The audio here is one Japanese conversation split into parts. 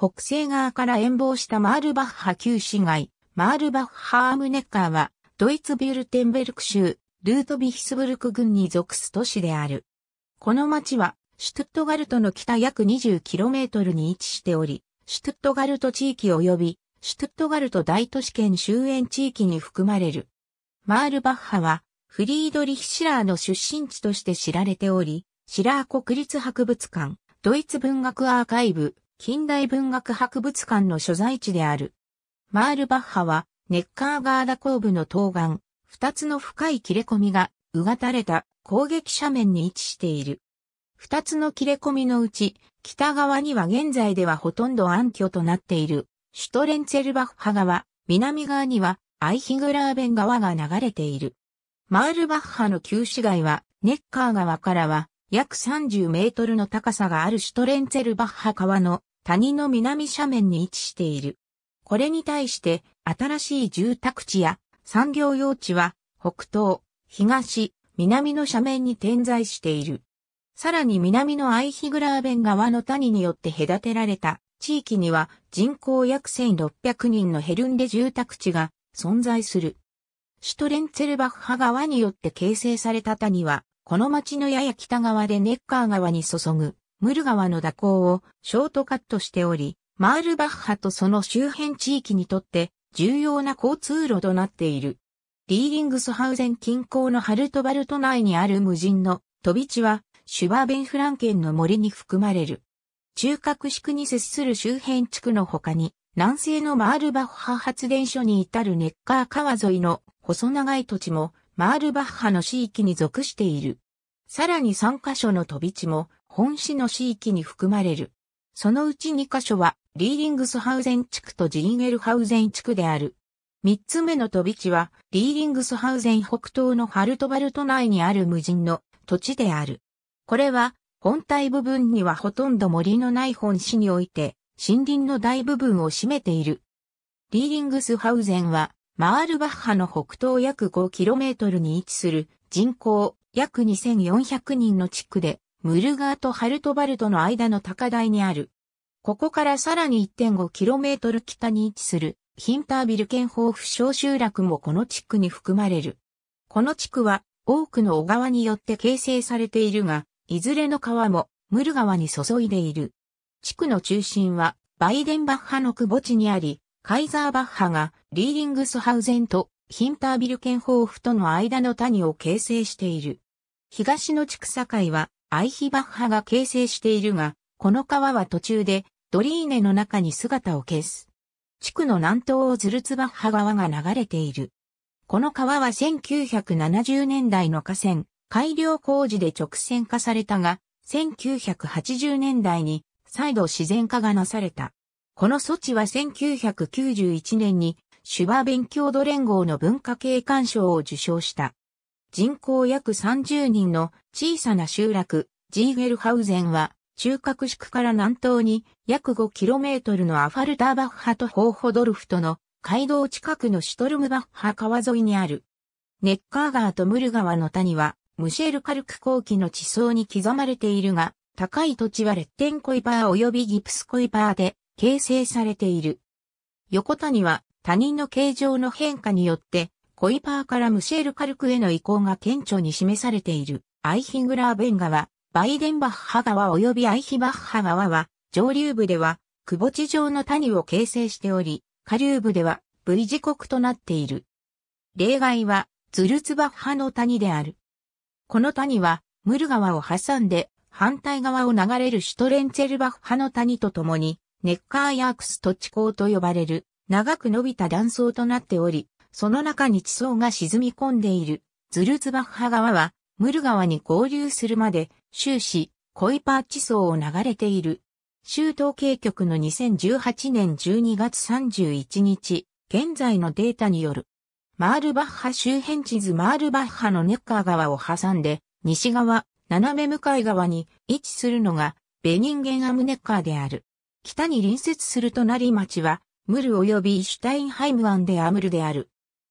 北西側から遠望したマールバッハ旧市街、マールバッハアームネッカーは、ドイツビュルテンベルク州、ルートビヒスブルク郡に属す都市である。この町は、シュトゥットガルトの北約 20km に位置しており、シュトゥットガルト地域及び、シュトゥットガルト大都市圏周辺地域に含まれる。マールバッハは、フリードリヒ・シラーの出身地として知られており、シラー国立博物館、ドイツ文学アーカイブ、近代文学博物館の所在地である。マールバッハは、ネッカーガーダ後部の東岸、二つの深い切れ込みが、うがたれた攻撃斜面に位置している。二つの切れ込みのうち、北側には現在ではほとんど暗渠となっている、シュトレンツェルバッハ川、南側には、アイヒグラーベン川が流れている。マールバッハの旧市街は、ネッカー川からは、約30メートルの高さがあるシュトレンツェルバッハ川の谷の南斜面に位置している。これに対して新しい住宅地や産業用地は北東、東、南の斜面に点在している。さらに南のアイヒグラーベン川の谷によって隔てられた地域には人口約1600人のヘルンデ住宅地が存在する。シュトレンツェルバッハ川によって形成された谷は、この町のやや北側でネッカー川に注ぐ。ムル川の蛇行をショートカットしており、マールバッハとその周辺地域にとって重要な交通路となっている。リーリングスハウゼン近郊のハルトバルト内にある無人の飛び地はシュバーベンフランケンの森に含まれる。中核地区に接する周辺地区の他に、南西のマールバッハ発電所に至るネッカー川沿いの細長い土地もマールバッハの地域に属している。さらに3カ所の飛び地も本市の市域に含まれる。そのうち2カ所は、リーリングスハウゼン地区とジーンエルハウゼン地区である。3つ目の飛び地は、リーリングスハウゼン北東のハルトバルト内にある無人の土地である。これは、本体部分にはほとんど森のない本市において、森林の大部分を占めている。リーリングスハウゼンは、マールバッハの北東約 5km に位置する人口約2400人の地区で、ムルガーとハルトバルトの間の高台にある。ここからさらに 1.5km 北に位置するヒンタービル県豊富小集落もこの地区に含まれる。この地区は多くの小川によって形成されているが、いずれの川もムル川に注いでいる。地区の中心はバイデンバッハの窪地にあり、カイザーバッハがリーリングスハウゼンとヒンタービル県豊富との間の谷を形成している。東の地区境はアイヒバッハが形成しているが、この川は途中でドリーネの中に姿を消す。地区の南東をズルツバッハ川が流れている。この川は1970年代の河川、改良工事で直線化されたが、1980年代に再度自然化がなされた。この措置は1991年にシュバー勉強度連合の文化系鑑賞を受賞した。人口約30人の小さな集落、ジーゲルハウゼンは、中核宿から南東に約 5km のアファルターバッハとホーホドルフとの街道近くのシュトルムバッハ川沿いにある。ネッカー川とムル川の谷は、ムシェルカルク後期の地層に刻まれているが、高い土地はレッテンコイパー及びギプスコイパーで形成されている。横谷は他人の形状の変化によってコイパーからムシェール・カルクへの移行が顕著に示されている、アイヒグラーベン川、バイデンバッハ川及びアイヒバッハ川は、上流部では、窪地状の谷を形成しており、下流部では、V 字国となっている。例外は、ツルツバッハの谷である。この谷は、ムル川を挟んで、反対側を流れるシュトレンツェルバッハの谷とともに、ネッカーヤークス土地港と呼ばれる、長く伸びた断層となっており、その中に地層が沈み込んでいる、ズルツバッハ川は、ムル川に合流するまで、終始、コイパー地層を流れている。州統計局の2018年12月31日、現在のデータによる。マールバッハ周辺地図マールバッハのネッカー川を挟んで、西側、斜め向かい側に位置するのが、ベニンゲンアムネッカーである。北に隣接する隣町は、ムル及びシュタインハイム湾でアムルである。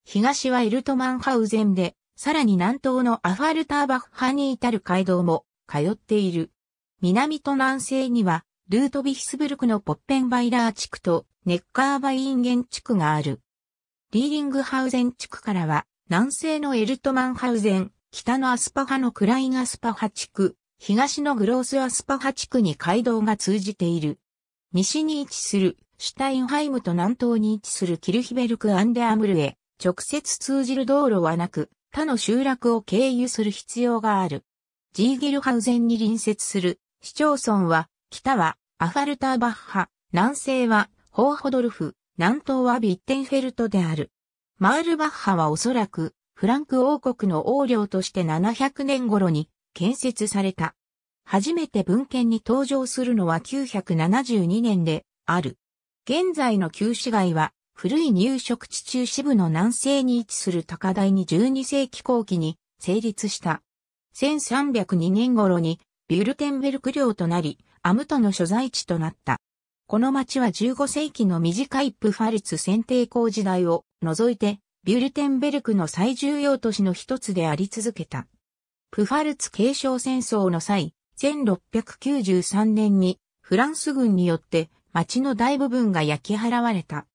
東はエルトマンハウゼンで、さらに南東のアファルターバッハに至る街道も通っている。南と南西には、ルートビヒスブルクのポッペンバイラー地区とネッカーバインゲン地区がある。リーリングハウゼン地区からは、南西のエルトマンハウゼン、北のアスパハのクラインアスパハ地区、東のグロースアスパハ地区に街道が通じている。西に位置するシュタインハイムと南東に位置するキルヒベルク・アンデアムルエ、直接通じる道路はなく、他の集落を経由する必要がある。ジーゲルハウゼンに隣接する市町村は、北はアファルターバッハ、南西はホーホドルフ、南東はビッテンフェルトである。マールバッハはおそらくフランク王国の王領として700年頃に建設された。初めて文献に登場するのは972年である。現在の旧市街は古い入植地中支部の南西に位置する高台に12世紀後期に成立した。1302年頃にビュルテンベルク領となり、アムトの所在地となった。この町は15世紀の短いプファルツ選定校時代を除いて、ビュルテンベルクの最重要都市の一つであり続けた。プファルツ継承戦争の際、1693年にフランス軍によって町の大部分が焼き払われた。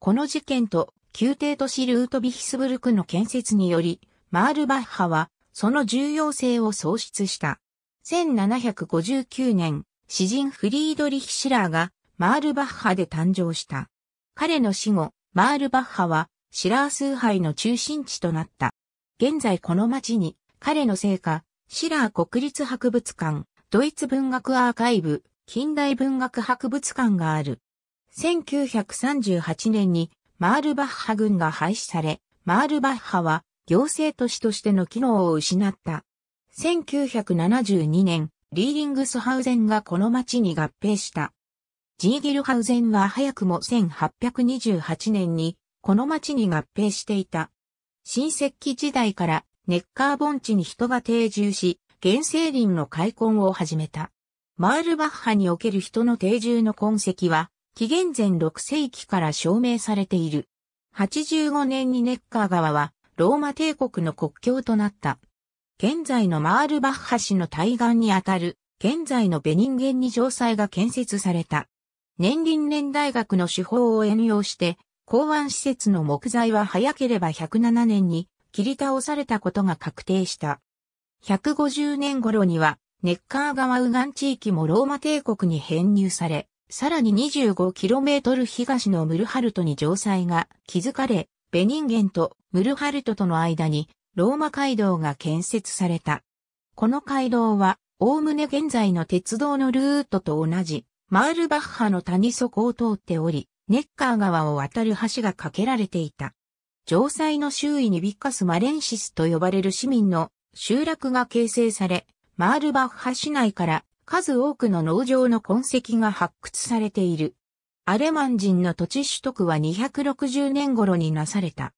この事件と宮廷都市ルートビヒスブルクの建設により、マールバッハはその重要性を喪失した。1759年、詩人フリードリヒ・シラーがマールバッハで誕生した。彼の死後、マールバッハはシラー崇拝の中心地となった。現在この町に彼の聖火、シラー国立博物館、ドイツ文学アーカイブ、近代文学博物館がある。1938年にマールバッハ軍が廃止され、マールバッハは行政都市としての機能を失った。1972年、リーリングスハウゼンがこの町に合併した。ジーギルハウゼンは早くも1828年にこの町に合併していた。新石器時代からネッカー盆地に人が定住し、原生林の開墾を始めた。マールバッハにおける人の定住の痕跡は紀元前6世紀から証明されている。85年にネッカー川はローマ帝国の国境となった。現在のマールバッハ市の対岸にあたる、現在のベニンゲンに城塞が建設された。年輪年大学の手法を援用して、港湾施設の木材は早ければ107年に切り倒されたことが確定した。150年頃には、ネッカー川右岸地域もローマ帝国に編入され、さらに 25km 東のムルハルトに城塞が築かれ、ベニンゲンとムルハルトとの間にローマ街道が建設された。この街道は、おおむね現在の鉄道のルートと同じ、マールバッハの谷底を通っており、ネッカー川を渡る橋が架けられていた。城塞の周囲にビッカス・マレンシスと呼ばれる市民の集落が形成され、マールバッハ市内から数多くの農場の痕跡が発掘されている。アレマン人の土地取得は260年頃になされた。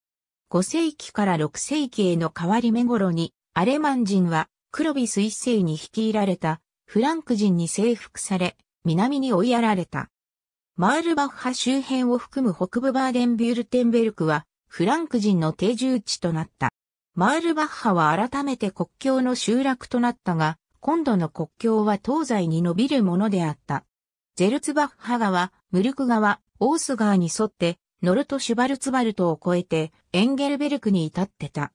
5世紀から6世紀への変わり目頃に、アレマン人はクロビス一世に率いられたフランク人に征服され、南に追いやられた。マールバッハ周辺を含む北部バーデンビュルテンベルクはフランク人の定住地となった。マールバッハは改めて国境の集落となったが、今度の国境は東西に伸びるものであった。ゼルツバッハ川、ムルク川、オース川に沿って、ノルト・シュバルツバルトを越えて、エンゲルベルクに至ってた。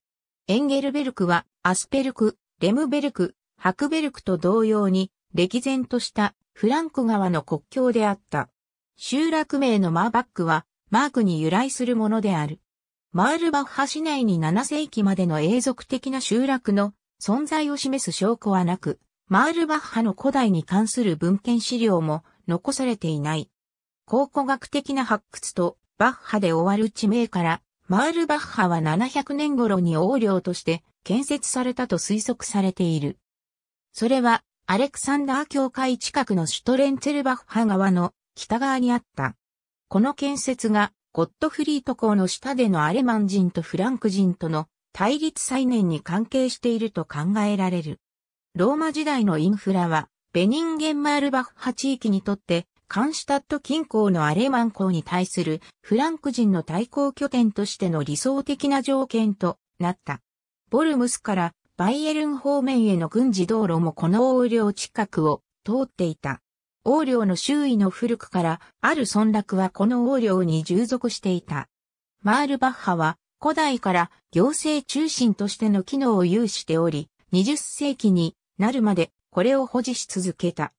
エンゲルベルクは、アスペルク、レムベルク、ハクベルクと同様に、歴然としたフランク川の国境であった。集落名のマーバックは、マークに由来するものである。マールバッハ市内に7世紀までの永続的な集落の存在を示す証拠はなく、マールバッハの古代に関する文献資料も残されていない。考古学的な発掘とバッハで終わる地名から、マールバッハは700年頃に王領として建設されたと推測されている。それは、アレクサンダー教会近くのシュトレンツェルバッハ川の北側にあった。この建設が、ゴットフリート校の下でのアレマン人とフランク人との対立再燃に関係していると考えられる。ローマ時代のインフラは、ベニンゲンマールバッハ地域にとって、カンシュタット近郊のアレマン港に対するフランク人の対抗拠点としての理想的な条件となった。ボルムスからバイエルン方面への軍事道路もこの横領近くを通っていた。横領の周囲の古くからある村落はこの横領に従属していた。マールバッハは古代から行政中心としての機能を有しており、20世紀になるまでこれを保持し続けた。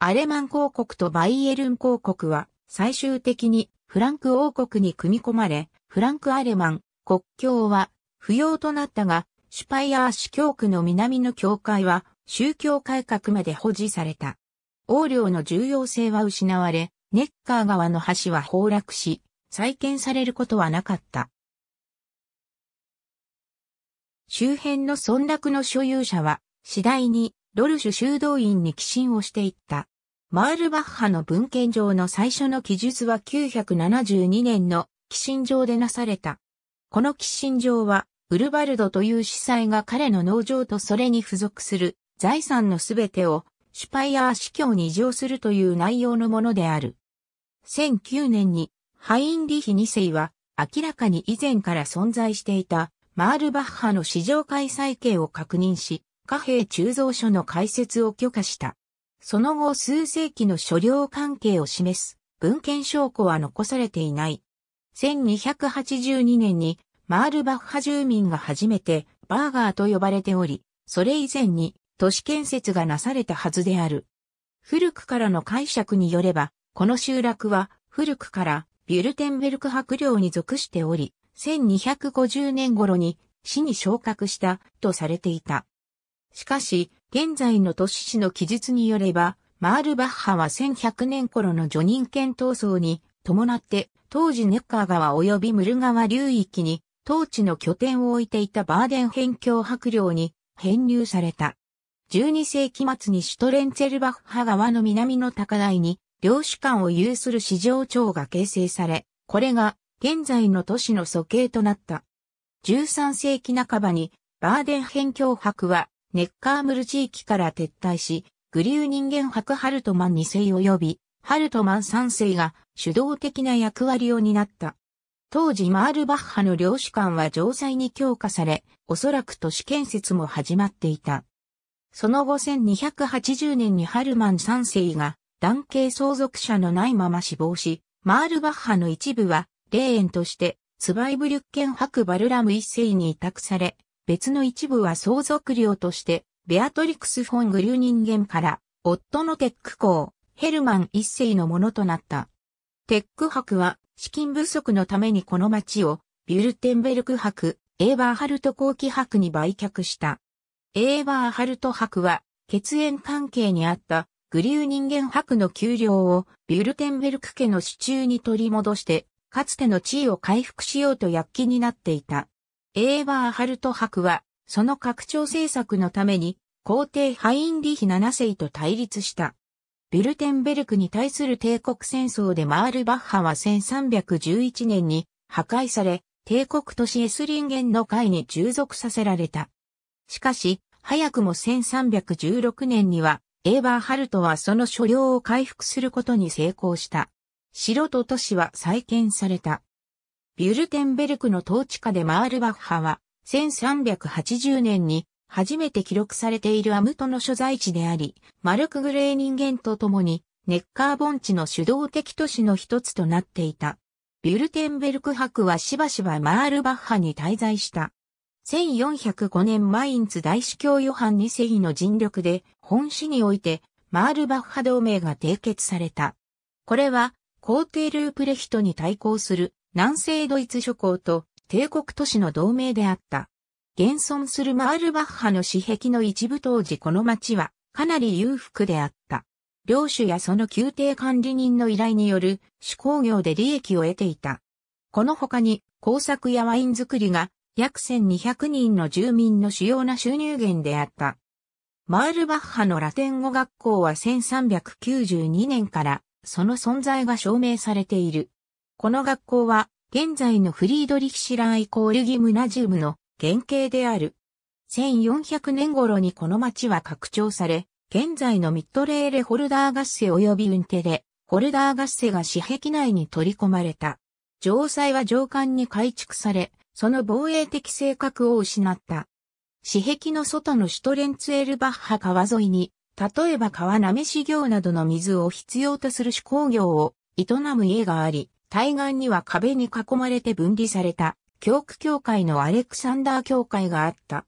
アレマン公国とバイエルン公国は最終的にフランク王国に組み込まれ、フランクアレマン国境は不要となったが、シュパイアー市教区の南の教会は宗教改革まで保持された。王領の重要性は失われ、ネッカー川の橋は崩落し、再建されることはなかった。周辺の村落の所有者は、次第にロルシュ修道院に寄進をしていった。マールバッハの文献上の最初の記述は972年の寄進上でなされた。この寄進上は、ウルバルドという司祭が彼の農場とそれに付属する財産のすべてをシュパイアー司教に移譲するという内容のものである。1009年にハインリヒ2世は明らかに以前から存在していたマールバッハの市場開催権を確認し、貨幣鋳造所の開設を許可した。その後数世紀の所領関係を示す文献証拠は残されていない。1282年にマールバッハ住民が初めてバーガーと呼ばれており、それ以前に都市建設がなされたはずである。古くからの解釈によれば、この集落は古くからビュルテンベルク博領に属しており、1250年頃に市に昇格したとされていた。しかし、現在の都市市の記述によれば、マールバッハは1100年頃の叙人権闘争に伴って当時ネッカー川及びムル川流域に当地の拠点を置いていたバーデン辺境白領に編入された。12世紀末にシュトレンツェルバッハ川の南の高台に領主間を有する市場町が形成され、これが現在の都市の租形となった。13世紀半ばにバーデン編教伯はネッカームル地域から撤退し、グリュー人間博ハルトマン2世及びハルトマン3世が主導的な役割を担った。当時マールバッハの領主官は城塞に強化され、おそらく都市建設も始まっていた。その後1280年にハルマン3世が男系相続者のないまま死亡し、マールバッハの一部は永園として、ツバイブリュッケン博バルラム一世に委託され、別の一部は相続料として、ベアトリクス・フォン・グリュ人間から、夫のテック公、ヘルマン一世のものとなった。テック博は、資金不足のためにこの町を、ビュルテンベルク博、エーバーハルト後期博に売却した。エーバーハルト博は、血縁関係にあった、グリュー人間博の給料をビュルテンベルク家の支柱に取り戻して、かつての地位を回復しようと躍起になっていた。エーバーハルト博は、その拡張政策のために、皇帝ハインリヒ7世と対立した。ビルテンベルクに対する帝国戦争でマールバッハは1311年に破壊され、帝国都市エスリンゲンの会に従属させられた。しかし、早くも1316年には、エーバーハルトはその所領を回復することに成功した。城と都市は再建された。ビュルテンベルクの統治下でマールバッハは、1380年に初めて記録されているアムトの所在地であり、マルク・グレー人間と共に、ネッカー盆地の主導的都市の一つとなっていた。ビュルテンベルク博はしばしばマールバッハに滞在した。1405年マインツ大司教ヨハン2世の尽力で、本市において、マールバッハ同盟が締結された。これは、皇帝ループレヒトに対抗する南西ドイツ諸侯と帝国都市の同盟であった。現存するマールバッハの私壁の一部当時この町はかなり裕福であった。領主やその宮廷管理人の依頼による手工業で利益を得ていた。この他に工作やワイン作りが約1200人の住民の主要な収入源であった。マールバッハのラテン語学校は1392年からその存在が証明されている。この学校は、現在のフリードリヒシラーイコールギムナジウムの原型である。1400年頃にこの町は拡張され、現在のミッドレーレホルダー合セ及び運転で、ホルダー合セが私壁内に取り込まれた。城塞は城管に改築され、その防衛的性格を失った。私壁の外のシュトレンツエルバッハ川沿いに、例えば川なめし業などの水を必要とする手工業を営む家があり、対岸には壁に囲まれて分離された教区教会のアレクサンダー教会があった。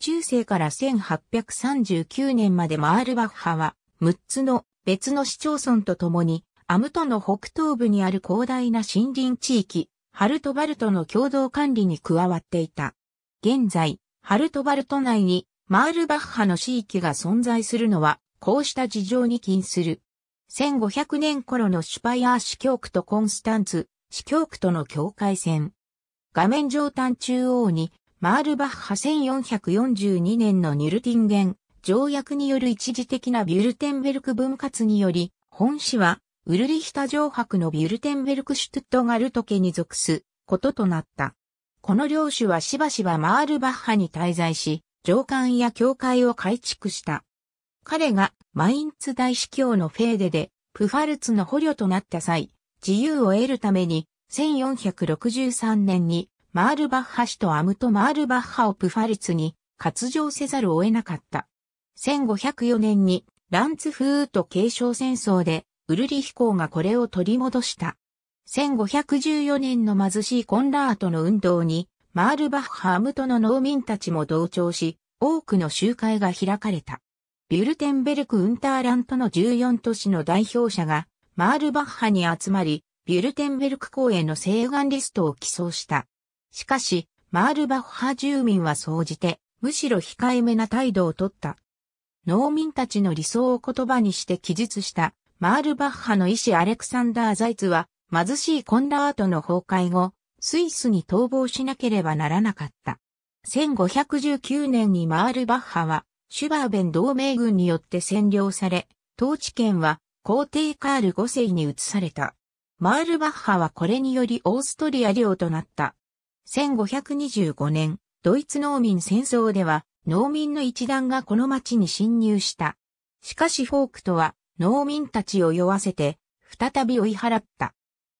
中世から1839年までマールバッハは6つの別の市町村と共にアムトの北東部にある広大な森林地域、ハルトバルトの共同管理に加わっていた。現在、ハルトバルト内にマールバッハの地域が存在するのは、こうした事情に近する。1500年頃のシュパイアー市教区とコンスタンツ、市教区との境界線。画面上端中央に、マールバッハ1442年のニュルティンゲン条約による一時的なビュルテンベルク分割により、本市は、ウルリヒタ城博のビュルテンベルクシュトゥットガルト家に属すこととなった。この領主はしばしばマールバッハに滞在し、上官や教会を改築した。彼がマインツ大司教のフェーデでプファルツの捕虜となった際、自由を得るために1463年にマールバッハ氏とアムトマールバッハをプファルツに割上せざるを得なかった。1504年にランツフーと継承戦争でウルリヒ公がこれを取り戻した。1514年の貧しいコンラートの運動にマールバッハアムトの農民たちも同調し、多くの集会が開かれた。ビュルテンベルク・ウンターラントの14都市の代表者が、マールバッハに集まり、ビュルテンベルク公園の請願リストを起草した。しかし、マールバッハ住民は総じて、むしろ控えめな態度をとった。農民たちの理想を言葉にして記述したマールバッハの医師アレクサンダー・ザイツは貧しいコンラートの崩壊後、スイスに逃亡しなければならなかった。1519年にマールバッハは、シュバーベン同盟軍によって占領され、統治権は皇帝カール5世に移された。マールバッハはこれによりオーストリア領となった。1525年、ドイツ農民戦争では、農民の一団がこの町に侵入した。しかしフォークトは、農民たちを酔わせて、再び追い払った。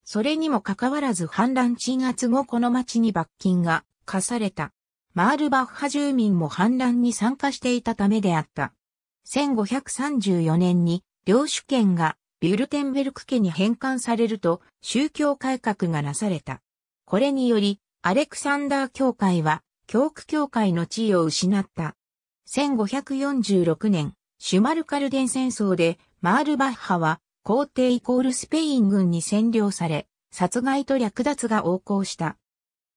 それにもかかわらず反乱鎮圧後この町に罰金が課された。マールバッハ住民も反乱に参加していたためであった。1534年に領主権がビュルテンベルク家に返還されると宗教改革がなされた。これによりアレクサンダー教会は教区教会の地位を失った。1546年、シュマルカルデン戦争でマールバッハは皇帝イコールスペイン軍に占領され、殺害と略奪が横行した。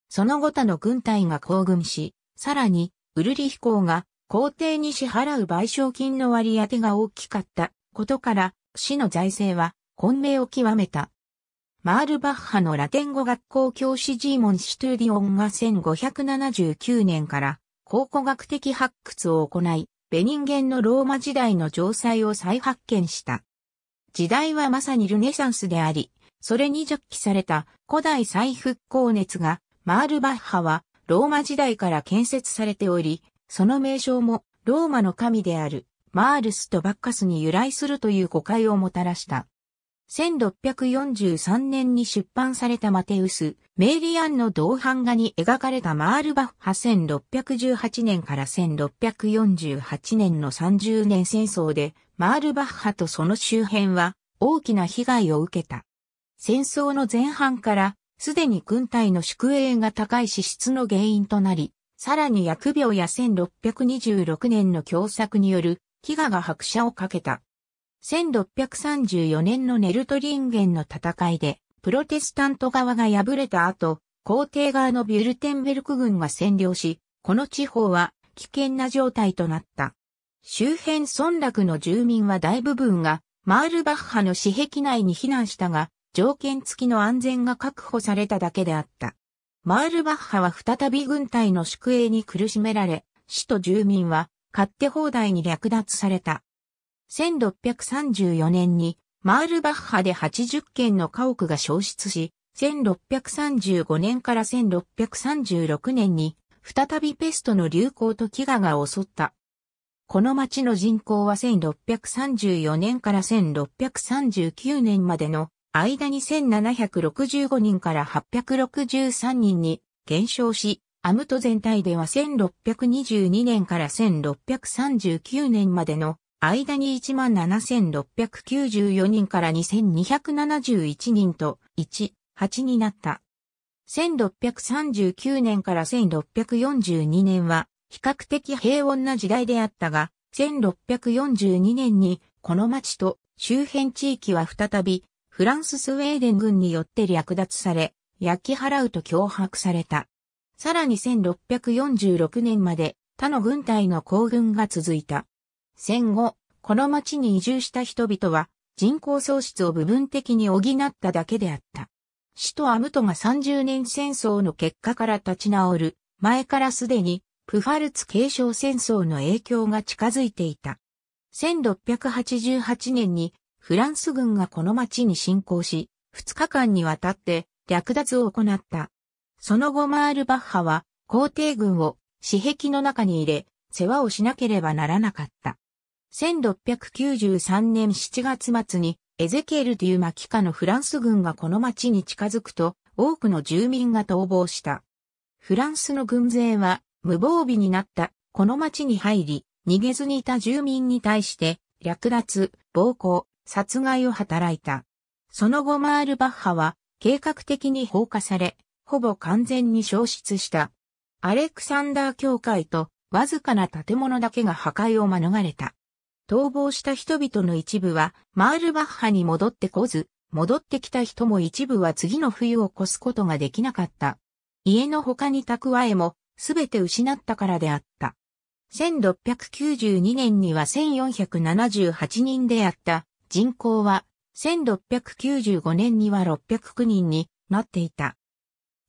その後他の軍隊が行軍し、さらに、ウルリヒ公が皇帝に支払う賠償金の割り当てが大きかったことから、市の財政は混迷を極めた。マールバッハのラテン語学校教師ジーモン・シュトゥーディオンが1579年から考古学的発掘を行い、ベニンゲンのローマ時代の城塞を再発見した。時代はまさにルネサンスであり、それに着起された古代再復興熱が、マールバッハはローマ時代から建設されており、その名称もローマの神であるマールスとバッカスに由来するという誤解をもたらした。1643年に出版されたマテウス、メイリアンの銅版画に描かれたマールバッハ1618年から1648年の30年戦争で、マールバッハとその周辺は大きな被害を受けた。戦争の前半からすでに軍隊の宿営が高い支出の原因となり、さらに疫病や1626年の凶作による飢餓が拍車をかけた。1634年のネルトリンゲンの戦いで、プロテスタント側が敗れた後、皇帝側のビュルテンベルク軍が占領し、この地方は危険な状態となった。周辺村落の住民は大部分がマールバッハの私壁内に避難したが、条件付きの安全が確保されただけであった。マールバッハは再び軍隊の宿営に苦しめられ、死と住民は勝手放題に略奪された。1634年にマールバッハで80軒の家屋が消失し、1635年から1636年に再びペストの流行と飢餓が襲った。この町の人口は1634年から1639年までの間に1765人から863人に減少し、アムト全体では1622年から1639年までの間に17,694人から2,271人と1、8になった。1639年から1642年は比較的平穏な時代であったが、1642年にこの町と周辺地域は再びフランススウェーデン軍によって略奪され、焼き払うと脅迫された。さらに1646年まで他の軍隊の行軍が続いた。戦後、この町に移住した人々は人口喪失を部分的に補っただけであった。首都アムトが30年戦争の結果から立ち直る前からすでにプファルツ継承戦争の影響が近づいていた。1688年にフランス軍がこの町に侵攻し、2日間にわたって略奪を行った。その後マールバッハは皇帝軍を私壁の中に入れ、世話をしなければならなかった。1693年7月末にエゼケール・デューマ帰下のフランス軍がこの町に近づくと多くの住民が逃亡した。フランスの軍勢は無防備になったこの町に入り逃げずにいた住民に対して略奪、暴行、殺害を働いた。その後マールバッハは計画的に放火され、ほぼ完全に消失した。アレクサンダー教会とわずかな建物だけが破壊を免れた。逃亡した人々の一部は、マールバッハに戻ってこず、戻ってきた人も一部は次の冬を越すことができなかった。家の他に蓄えも、すべて失ったからであった。1692年には1478人であった人口は1695年には609人になっていた。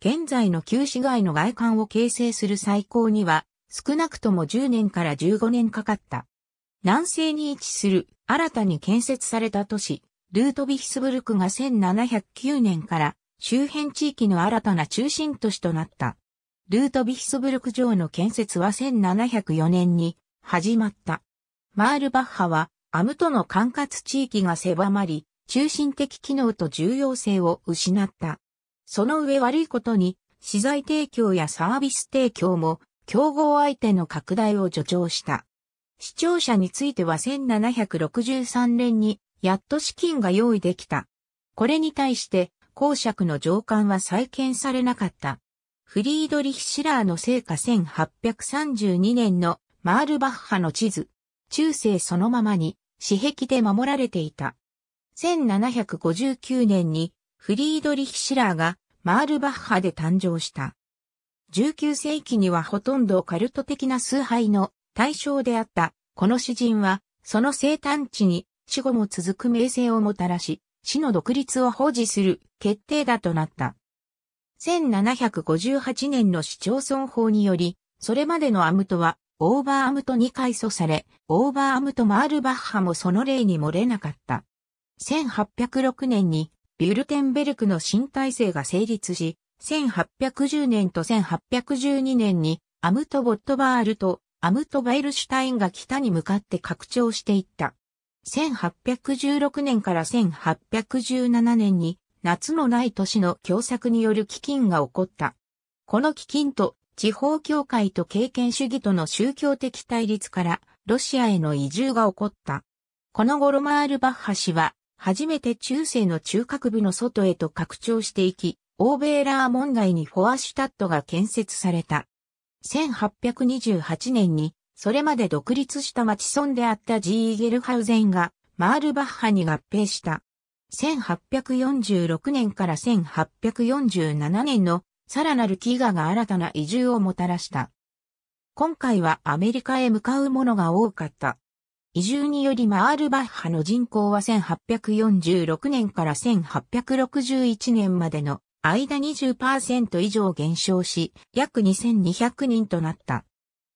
現在の旧市街の外観を形成する最高には少なくとも10年から15年かかった。南西に位置する新たに建設された都市、ルートヴィヒスブルクが1709年から周辺地域の新たな中心都市となった。ルートヴィヒスブルク城の建設は1704年に始まった。マールバッハはアムとの管轄地域が狭まり、中心的機能と重要性を失った。その上悪いことに、資材提供やサービス提供も競合相手の拡大を助長した。視聴者については1763年にやっと資金が用意できた。これに対して公爵の上官は再建されなかった。フリードリヒ・シラーの成果1832年のマールバッハの地図、中世そのままに、私壁で守られていた。1759年にフリードリヒ・シラーがマールバッハで誕生した。19世紀にはほとんどカルト的な崇拝の対象であった、この詩人は、その生誕地に死後も続く名声をもたらし、死の独立を保持する決定だとなった。1758年の市町村法により、それまでのアムトは、オーバーアムトに改組され、オーバーアムトマールバッハもその例に漏れなかった。1806年に、ビュルテンベルクの新体制が成立し、1810年と1812年に、アムト・ボットバールとアムト・バイルシュタインが北に向かって拡張していった。1816年から1817年に夏のない年の共作による飢饉が起こった。この飢饉と地方教会と経験主義との宗教的対立からロシアへの移住が起こった。この頃マールバッハ氏は初めて中世の中核部の外へと拡張していき、欧米ラー門外にフォアシュタットが建設された。1828年に、それまで独立した町村であったジーゲルハウゼンが、マールバッハに合併した。1846年から1847年のさらなる飢餓が新たな移住をもたらした。今回はアメリカへ向かうものが多かった。移住によりマールバッハの人口は1846年から1861年までの間20%以上減少し、約2200人となった。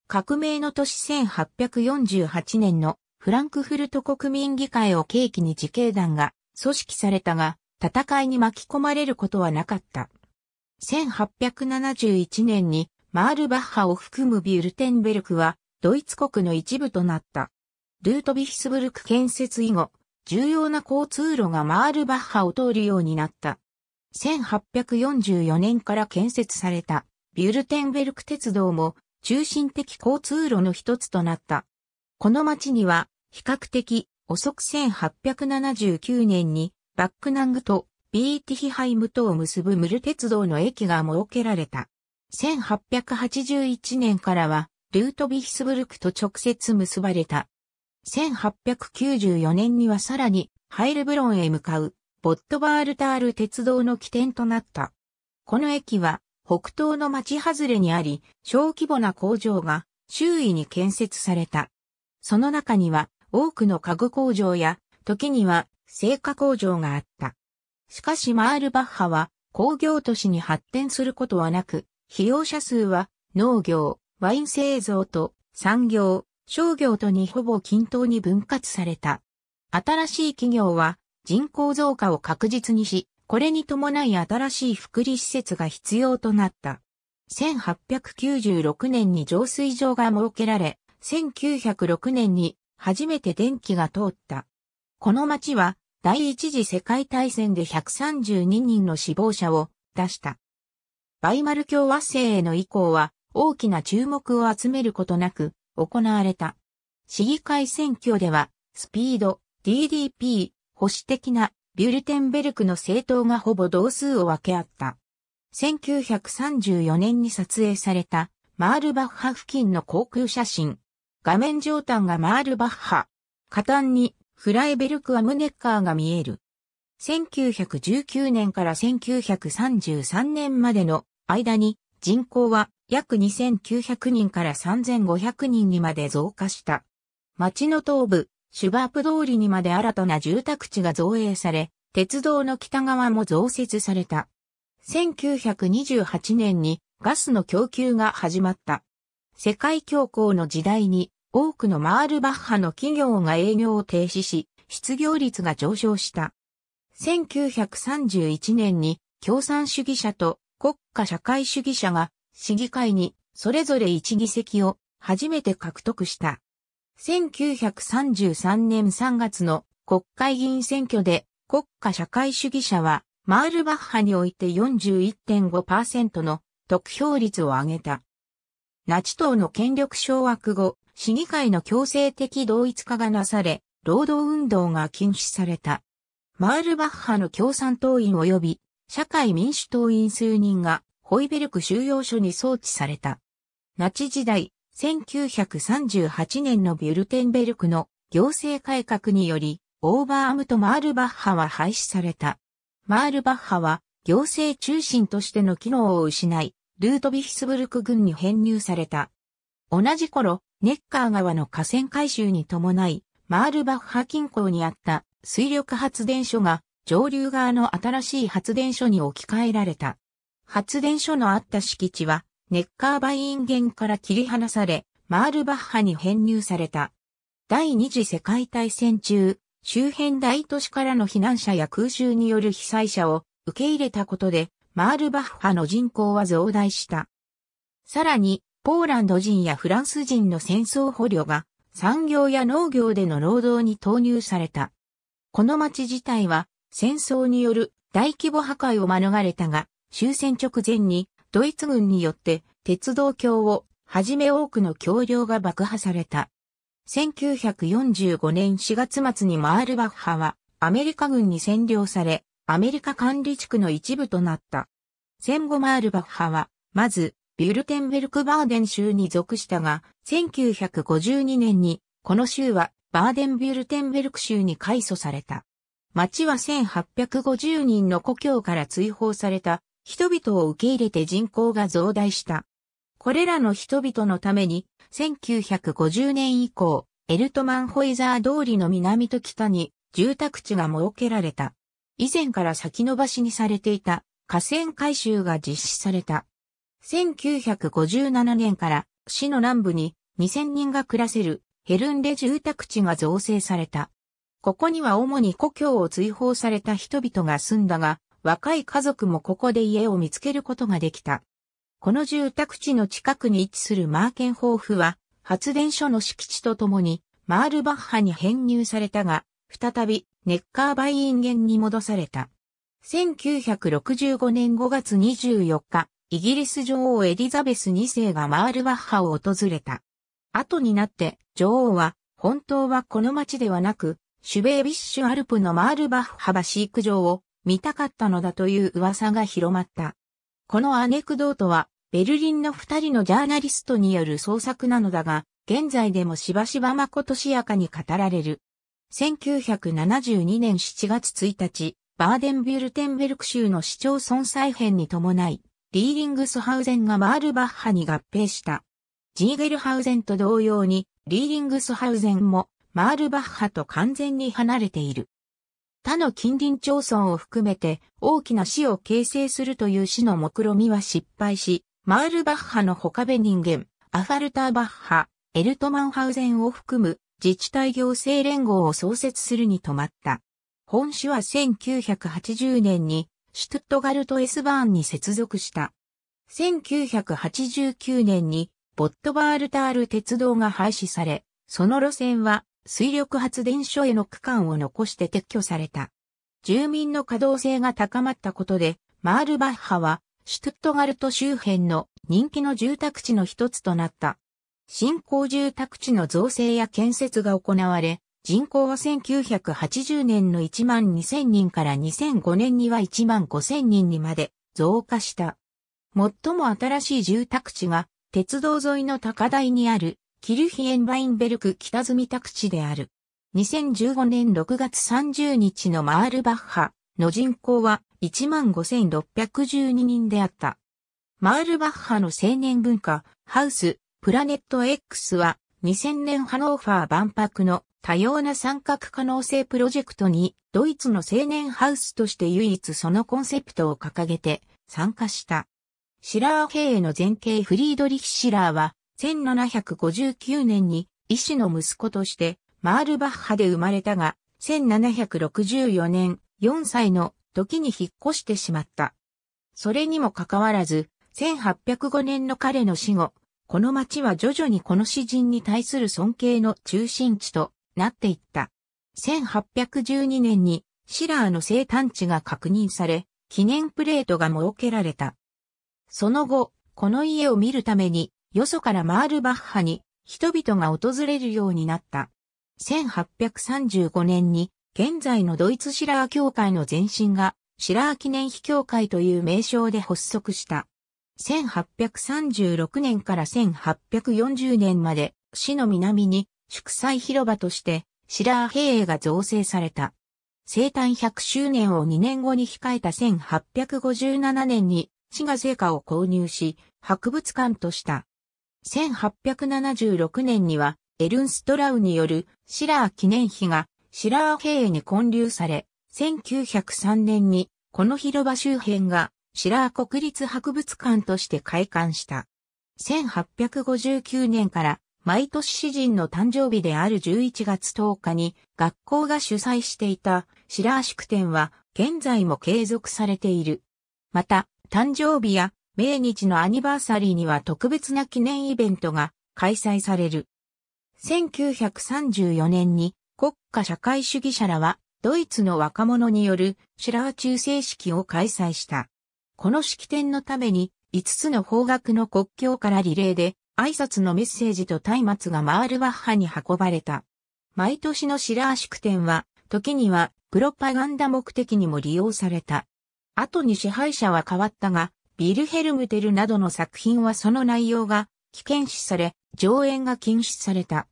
革命の年1848年のフランクフルト国民議会を契機に自警団が組織されたが、戦いに巻き込まれることはなかった。1871年にマールバッハを含むビュルテンベルクはドイツ国の一部となった。ルートビヒスブルク建設以後、重要な交通路がマールバッハを通るようになった。1844年から建設されたビュルテンベルク鉄道も中心的交通路の一つとなった。この町には比較的遅く1879年にバックナングとビーティヒハイムとを結ぶムル鉄道の駅が設けられた。1881年からはルートビヒスブルクと直接結ばれた。1894年にはさらにハイルブロンへ向かうボットバールタール鉄道の起点となった。この駅は北東の町外れにあり、小規模な工場が周囲に建設された。その中には多くの家具工場や、時には製菓工場があった。しかしマールバッハは工業都市に発展することはなく、費用者数は農業、ワイン製造と産業、商業とにほぼ均等に分割された。新しい企業は人口増加を確実にし、これに伴い新しい福利施設が必要となった。1896年に浄水場が設けられ、1906年に初めて電気が通った。この町は第一次世界大戦で132人の死亡者を出した。バイマル共和制への移行は大きな注目を集めることなく行われた。市議会選挙ではスピード、DDP、保守的なビュルテンベルクの政党がほぼ同数を分け合った。1934年に撮影されたマールバッハ付近の航空写真。画面上端がマールバッハ。下端にフライベルクアムネッカーが見える。1919年から1933年までの間に人口は約2900人から3500人にまで増加した。町の東部、シュバープ通りにまで新たな住宅地が造営され、鉄道の北側も増設された。1928年にガスの供給が始まった。世界恐慌の時代に多くのマールバッハの企業が営業を停止し、失業率が上昇した。1931年に共産主義者と国家社会主義者が市議会にそれぞれ一議席を初めて獲得した。1933年3月の国会議員選挙で国家社会主義者はマールバッハにおいて41.5%の得票率を上げた。ナチ党の権力掌握後、市議会の強制的同一化がなされ、労働運動が禁止された。マールバッハの共産党員及び社会民主党員数人がホイベルク収容所に送致された。ナチ時代、1938年のビュルテンベルクの行政改革により、オーバーアムとマールバッハは廃止された。マールバッハは行政中心としての機能を失い、ルートヴィヒスブルク軍に編入された。同じ頃、ネッカー川の河川改修に伴い、マールバッハ近郊にあった水力発電所が上流側の新しい発電所に置き換えられた。発電所のあった敷地はネッカーバインゲンから切り離され、マールバッハに編入された。第二次世界大戦中、周辺大都市からの避難者や空襲による被災者を受け入れたことで、マールバッハの人口は増大した。さらに、ポーランド人やフランス人の戦争捕虜が産業や農業での労働に投入された。この町自体は戦争による大規模破壊を免れたが、終戦直前にドイツ軍によって鉄道橋をはじめ多くの橋梁が爆破された。1945年4月末にマールバッハはアメリカ軍に占領され、アメリカ管理地区の一部となった。戦後マールバッハは、まず、ビュルテンベルク・バーデン州に属したが、1952年に、この州は、バーデンビュルテンベルク州に改組された。町は1850人の故郷から追放された人々を受け入れて人口が増大した。これらの人々のために、1950年以降、エルトマンホイザー通りの南と北に住宅地が設けられた。以前から先延ばしにされていた河川改修が実施された。1957年から市の南部に2000人が暮らせるヘルンレ住宅地が造成された。ここには主に故郷を追放された人々が住んだが、若い家族もここで家を見つけることができた。この住宅地の近くに位置するマーケンホーフは、発電所の敷地とともに、マールバッハに編入されたが、再び、ネッカーバイインゲンに戻された。1965年5月24日、イギリス女王エリザベス2世がマールバッハを訪れた。後になって女王は本当はこの町ではなく、シュベービッシュアルプのマールバッハバ飼育場を見たかったのだという噂が広まった。このアネクドートは、ベルリンの二人のジャーナリストによる創作なのだが、現在でもしばしばまことしやかに語られる。1972年7月1日、バーデンビュルテンベルク州の市町村再編に伴い、リーリングスハウゼンがマールバッハに合併した。ジーゲルハウゼンと同様に、リーリングスハウゼンもマールバッハと完全に離れている。他の近隣町村を含めて大きな市を形成するという市の目論見は失敗し、マールバッハの他ベ人間、アファルターバッハ、エルトマンハウゼンを含む自治体行政連合を創設するに止まった。本市は1980年にシュトゥットガルト・エスバーンに接続した。1989年にボットバールタール鉄道が廃止され、その路線は水力発電所への区間を残して撤去された。住民の稼働性が高まったことで、マールバッハは、シュトゥットガルト周辺の人気の住宅地の一つとなった。新興住宅地の造成や建設が行われ、人口は1980年の1万2000人から2005年には1万5000人にまで増加した。最も新しい住宅地が鉄道沿いの高台にあるキルヒエンバインベルク北住宅地である。2015年6月30日のマールバッハの人口は15,612人であった。マールバッハの青年文化、ハウス、プラネット X は2000年ハノーファー万博の多様な三角可能性プロジェクトにドイツの青年ハウスとして唯一そのコンセプトを掲げて参加した。シラー系への前景フリードリヒ・シラーは1759年に医師の息子としてマールバッハで生まれたが、1764年4歳の時に引っ越してしまった。それにもかかわらず、1805年の彼の死後、この町は徐々にこの詩人に対する尊敬の中心地となっていった。1812年にシラーの生誕地が確認され、記念プレートが設けられた。その後、この家を見るためによそからマールバッハに人々が訪れるようになった。1835年に現在のドイツシラー協会の前身がシラー記念碑協会という名称で発足した。1836年から1840年まで市の南に祝祭広場としてシラー兵営が造成された。生誕100周年を2年後に控えた1857年に市が成果を購入し、博物館とした。1876年には、エルンストラウによるシラー記念碑がシラー経営に建立され、1903年にこの広場周辺がシラー国立博物館として開館した。1859年から毎年詩人の誕生日である11月10日に学校が主催していたシラー祝典は現在も継続されている。また、誕生日や命日のアニバーサリーには特別な記念イベントが開催される。1934年に国家社会主義者らはドイツの若者によるシラー中世式を開催した。この式典のために5つの方角の国境からリレーで挨拶のメッセージと松明がマールバッハに運ばれた。毎年のシラー式典は時にはプロパガンダ目的にも利用された。後に支配者は変わったが、ビルヘルムテルなどの作品はその内容が危険視され、上演が禁止された。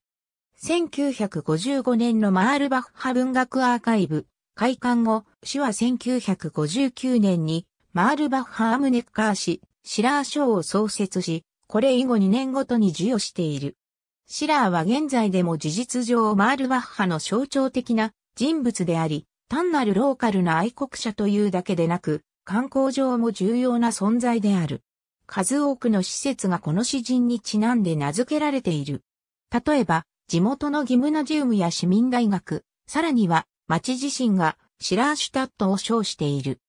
1955年のマールバッハ文学アーカイブ開館後、市は1959年にマールバッハ・アムネッカー氏、シラー賞を創設し、これ以後2年ごとに授与している。シラーは現在でも事実上マールバッハの象徴的な人物であり、単なるローカルな愛国者というだけでなく、観光上も重要な存在である。数多くの施設がこの詩人にちなんで名付けられている。例えば、地元のギムナジウムや市民大学、さらには町自身がシラーシュタットを称している。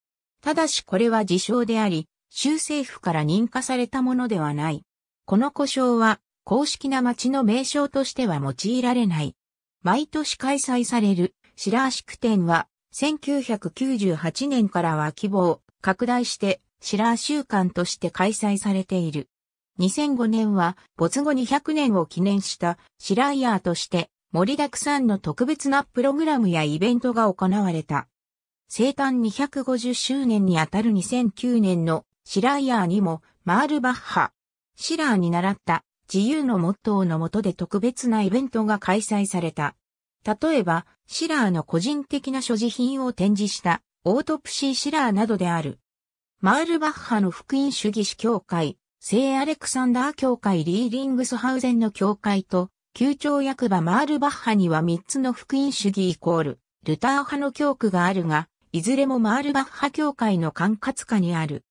ただしこれは自称であり、州政府から認可されたものではない。この故障は公式な町の名称としては用いられない。毎年開催されるシラーシク展は1998年からは希望、拡大してシラー週間として開催されている。2005年は没後200年を記念したシラーイヤーとして盛りだくさんの特別なプログラムやイベントが行われた。生誕250周年にあたる2009年のシラーイヤーにもマールバッハ、シラーに習った自由のモットーのもとで特別なイベントが開催された。例えば、シラーの個人的な所持品を展示したオートプシー・シラーなどである。マールバッハの福音主義士教会、聖アレクサンダー教会リーディングスハウゼンの教会と、旧庁役場マールバッハには3つの福音主義イコール、ルター派の教区があるが、いずれもマールバッハ教会の管轄下にある。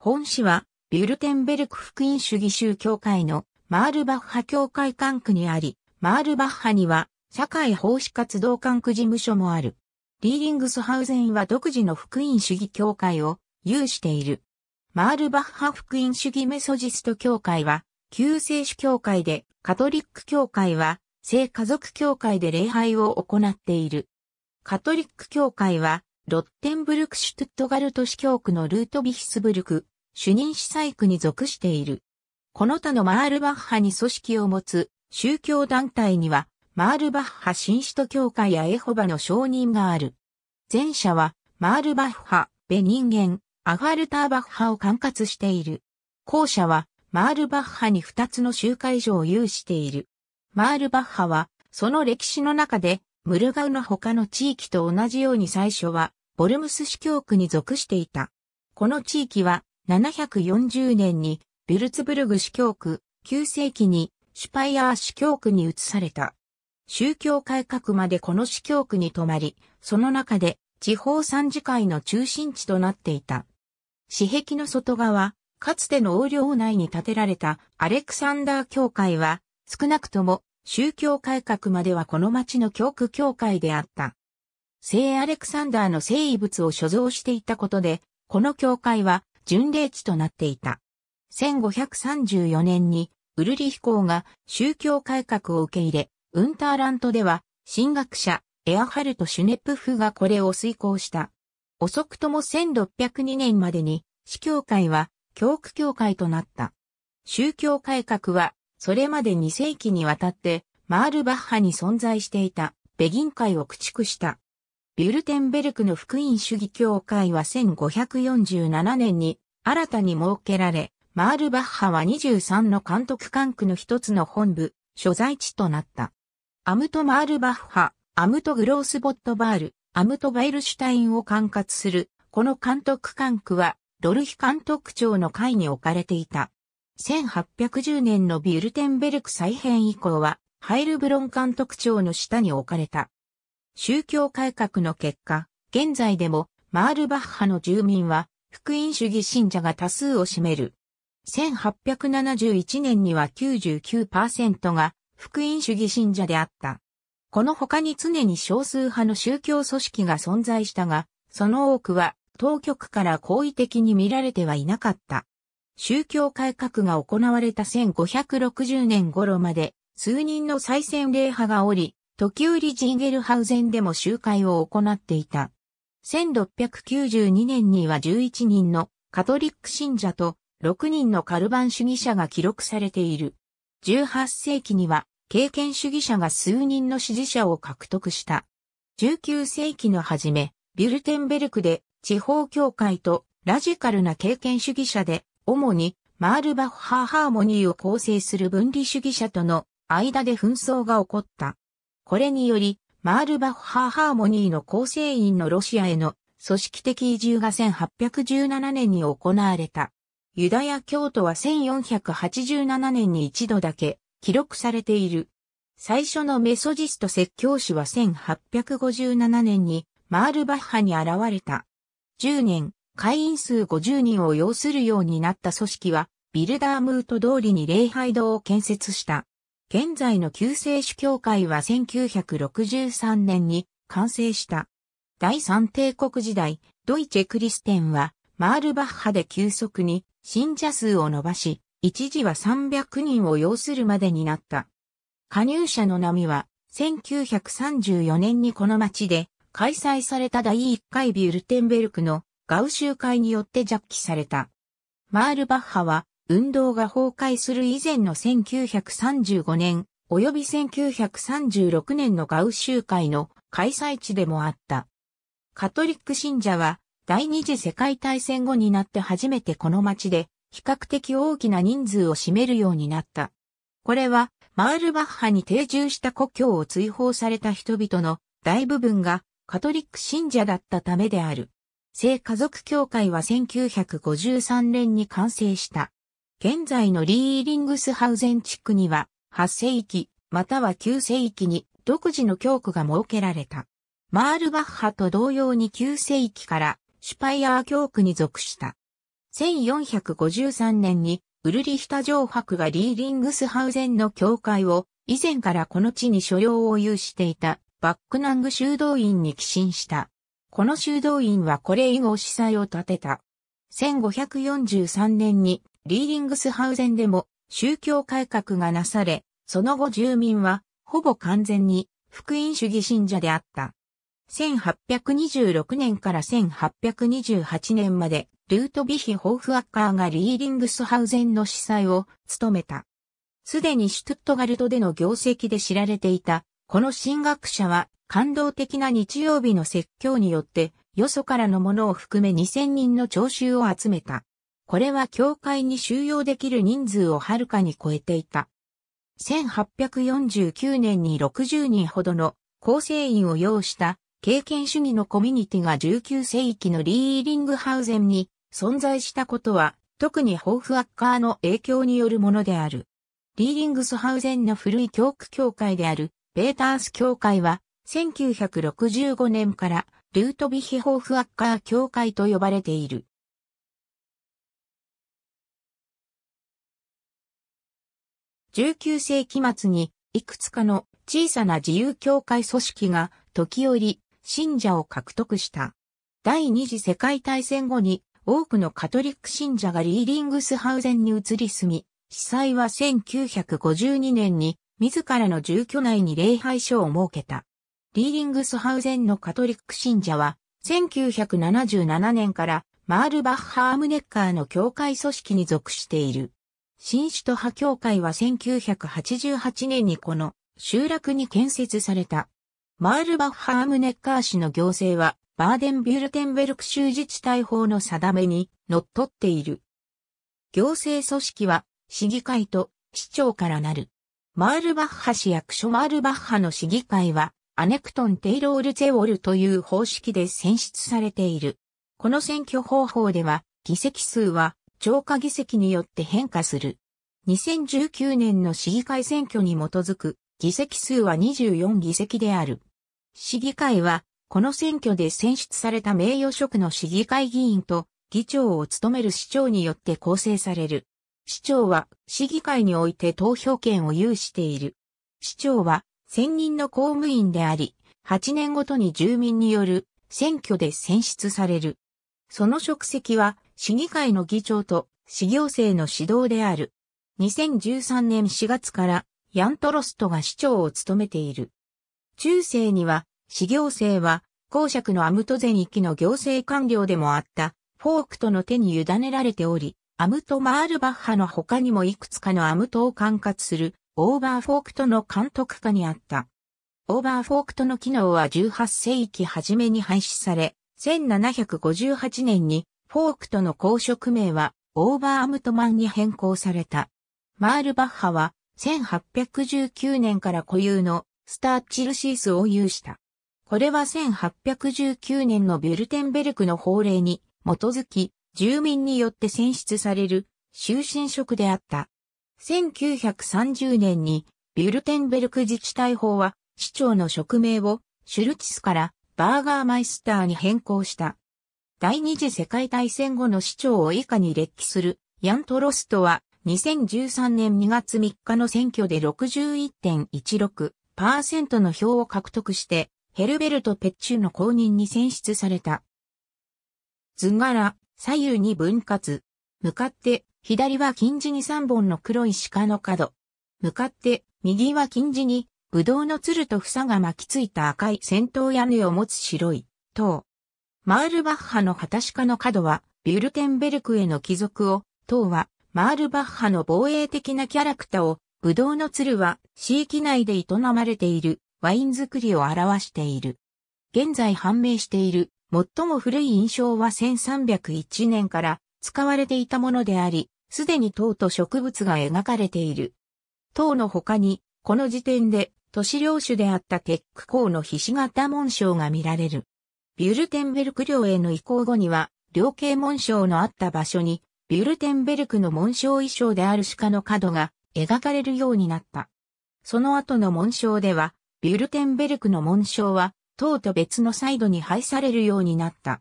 本市は、ビュルテンベルク福音主義宗教会のマールバッハ教会管区にあり、マールバッハには、社会奉仕活動管区事務所もある。リーリングスハウゼンは独自の福音主義教会を有している。マールバッハ福音主義メソジスト教会は、救世主教会で、カトリック教会は、聖家族教会で礼拝を行っている。カトリック教会は、ロッテンブルクシュトゥットガルト市教区のルートビヒスブルク、主任司祭区に属している。この他のマールバッハに組織を持つ宗教団体にはマールバッハ新首都教会やエホバの証人がある。前者は、マールバッハ、ベ人間、アファルターバッハを管轄している。後者は、マールバッハに2つの集会所を有している。マールバッハは、その歴史の中で、ムルガウの他の地域と同じように最初は、ボルムス司教区に属していた。この地域は、740年に、ビルツブルグ司教区、9世紀に、シュパイアー司教区に移された。宗教改革までこの司教区に泊まり、その中で地方参事会の中心地となっていた。市壁の外側、かつての横領内に建てられたアレクサンダー教会は、少なくとも宗教改革まではこの町の教区教会であった。聖アレクサンダーの聖遺物を所蔵していたことで、この教会は巡礼地となっていた。1534年にウルリヒ公が宗教改革を受け入れ、ウンターラントでは、進学者、エアハルト・シュネプフがこれを遂行した。遅くとも1602年までに、司教会は、教区教会となった。宗教改革は、それまで2世紀にわたって、マールバッハに存在していた、ベギン会を駆逐した。ビュルテンベルクの福音主義教会は1547年に新たに設けられ、マールバッハは23の監督管区の一つの本部、所在地となった。アムト・マールバッハ、アムト・グロースボットバール、アムト・バイルシュタインを管轄する、この監督管区は、ドルヒ監督庁の会に置かれていた。1810年のビュルテンベルク再編以降は、ハイルブロン監督庁の下に置かれた。宗教改革の結果、現在でも、マールバッハの住民は、福音主義信者が多数を占める。1871年には99%が福音主義信者であった。この他に常に少数派の宗教組織が存在したが、その多くは当局から好意的に見られてはいなかった。宗教改革が行われた1560年頃まで数人の再選礼派がおり、時折ジンゲルハウゼンでも集会を行っていた。1692年には11人のカトリック信者と6人のカルバン主義者が記録されている。18世紀には経験主義者が数人の支持者を獲得した。19世紀の初め、ビュルテンベルクで地方教会とラジカルな経験主義者で、主にマールバッハーハーモニーを構成する分離主義者との間で紛争が起こった。これにより、マールバッハーハーモニーの構成員のロシアへの組織的移住が1817年に行われた。ユダヤ教徒は1487年に一度だけ記録されている。最初のメソジスト説教師は1857年にマールバッハに現れた。10年、会員数50人を要するようになった組織は、ビルダームート通りに礼拝堂を建設した。現在の救世主教会は1963年に完成した。第三帝国時代、ドイチェ・クリステンは、マールバッハで急速に信者数を伸ばし、一時は300人を要するまでになった。加入者の波は、1934年にこの町で開催された第1回ビュルテンベルクのガウ集会によって弱気された。マールバッハは運動が崩壊する以前の1935年及び1936年のガウ集会の開催地でもあった。カトリック信者は第二次世界大戦後になって初めてこの町で比較的大きな人数を占めるようになった。これは、マールバッハに定住した故郷を追放された人々の大部分がカトリック信者だったためである。聖家族協会は1953年に完成した。現在のリーリングスハウゼン地区には8世紀または9世紀に独自の教区が設けられた。マールバッハと同様に9世紀からシュパイアー教区に属した。1453年にウルリヒタ城博がリーリングスハウゼンの教会を以前からこの地に所要を有していたバックナング修道院に寄進した。この修道院はこれ以後司祭を建てた。1543年にリーリングスハウゼンでも宗教改革がなされ、その後住民はほぼ完全に福音主義信者であった。1826年から1828年までルートビヒホーフアッカーがリーディングスハウゼンの司祭を務めた。すでにシュトゥットガルトでの業績で知られていた、この神学者は感動的な日曜日の説教によって、よそからのものを含め2000人の聴衆を集めた。これは教会に収容できる人数をはるかに超えていた。1849年に60人ほどの構成員を要した経験主義のコミュニティが19世紀のリーリングハウゼンに存在したことは、特にホーフアッカーの影響によるものである。リーリングスハウゼンの古い教区教会である、ベータース教会は、1965年からルートビヒホーフアッカー教会と呼ばれている。19世紀末にいくつかの小さな自由教会組織が時折信者を獲得した。第二次世界大戦後に多くのカトリック信者がリーリングスハウゼンに移り住み、司祭は1952年に自らの住居内に礼拝所を設けた。リーリングスハウゼンのカトリック信者は、1977年からマールバッハアームネッカーの教会組織に属している。新首都派教会は1988年にこの集落に建設された。マールバッハアームネッカー氏の行政はバーデンビュルテンベルク州自治体法の定めにのっとっている。行政組織は市議会と市長からなる。マールバッハ市役所マールバッハの市議会はアネクトン・テイロール・ゼオルという方式で選出されている。この選挙方法では議席数は超過議席によって変化する。2019年の市議会選挙に基づく議席数は24議席である。市議会はこの選挙で選出された名誉職の市議会議員と議長を務める市長によって構成される。市長は市議会において投票権を有している。市長は専任の公務員であり、8年ごとに住民による選挙で選出される。その職責は市議会の議長と市行政の指導である。2013年4月からヤントロストが市長を務めている。中世には始行政は、公爵のアムト全域の行政官僚でもあった、フォークとの手に委ねられており、アムト・マールバッハの他にもいくつかのアムトを管轄する、オーバーフォークトの監督下にあった。オーバーフォークトの機能は18世紀初めに廃止され、1758年にフォークトの公職名はオーバーアムトマンに変更された。マールバッハは1819年から固有のスターチルシースを有した。これは1819年のビュルテンベルクの法令に基づき、住民によって選出される終身職であった。1930年にビュルテンベルク自治体法は市長の職名をシュルチスからバーガーマイスターに変更した。第二次世界大戦後の市長を以下に列記するヤントロストは2013年2月3日の選挙で61.16%の票を獲得してヘルベルト・ペッチュの後任に選出された。図柄、左右に分割。向かって、左は近似に3本の黒い鹿の角。向かって、右は近似に、ぶどうの鶴と房が巻きついた赤い戦闘屋根を持つ白い塔。マールバッハの畑鹿の角は、ビュルテンベルクへの帰属を、塔は、マールバッハの防衛的なキャラクターを、ぶどうの鶴は、地域内で営まれているワイン作りを表している。現在判明している最も古い印象は1301年から使われていたものであり、すでに塔と植物が描かれている。塔の他に、この時点で都市領主であったテック公の菱形紋章が見られる。ビュルテンベルク領への移行後には、領形紋章のあった場所に、ビュルテンベルクの紋章衣装である鹿の角が描かれるようになった。その後の紋章では、ビュルテンベルクの紋章は、塔と別のサイドに配されるようになった。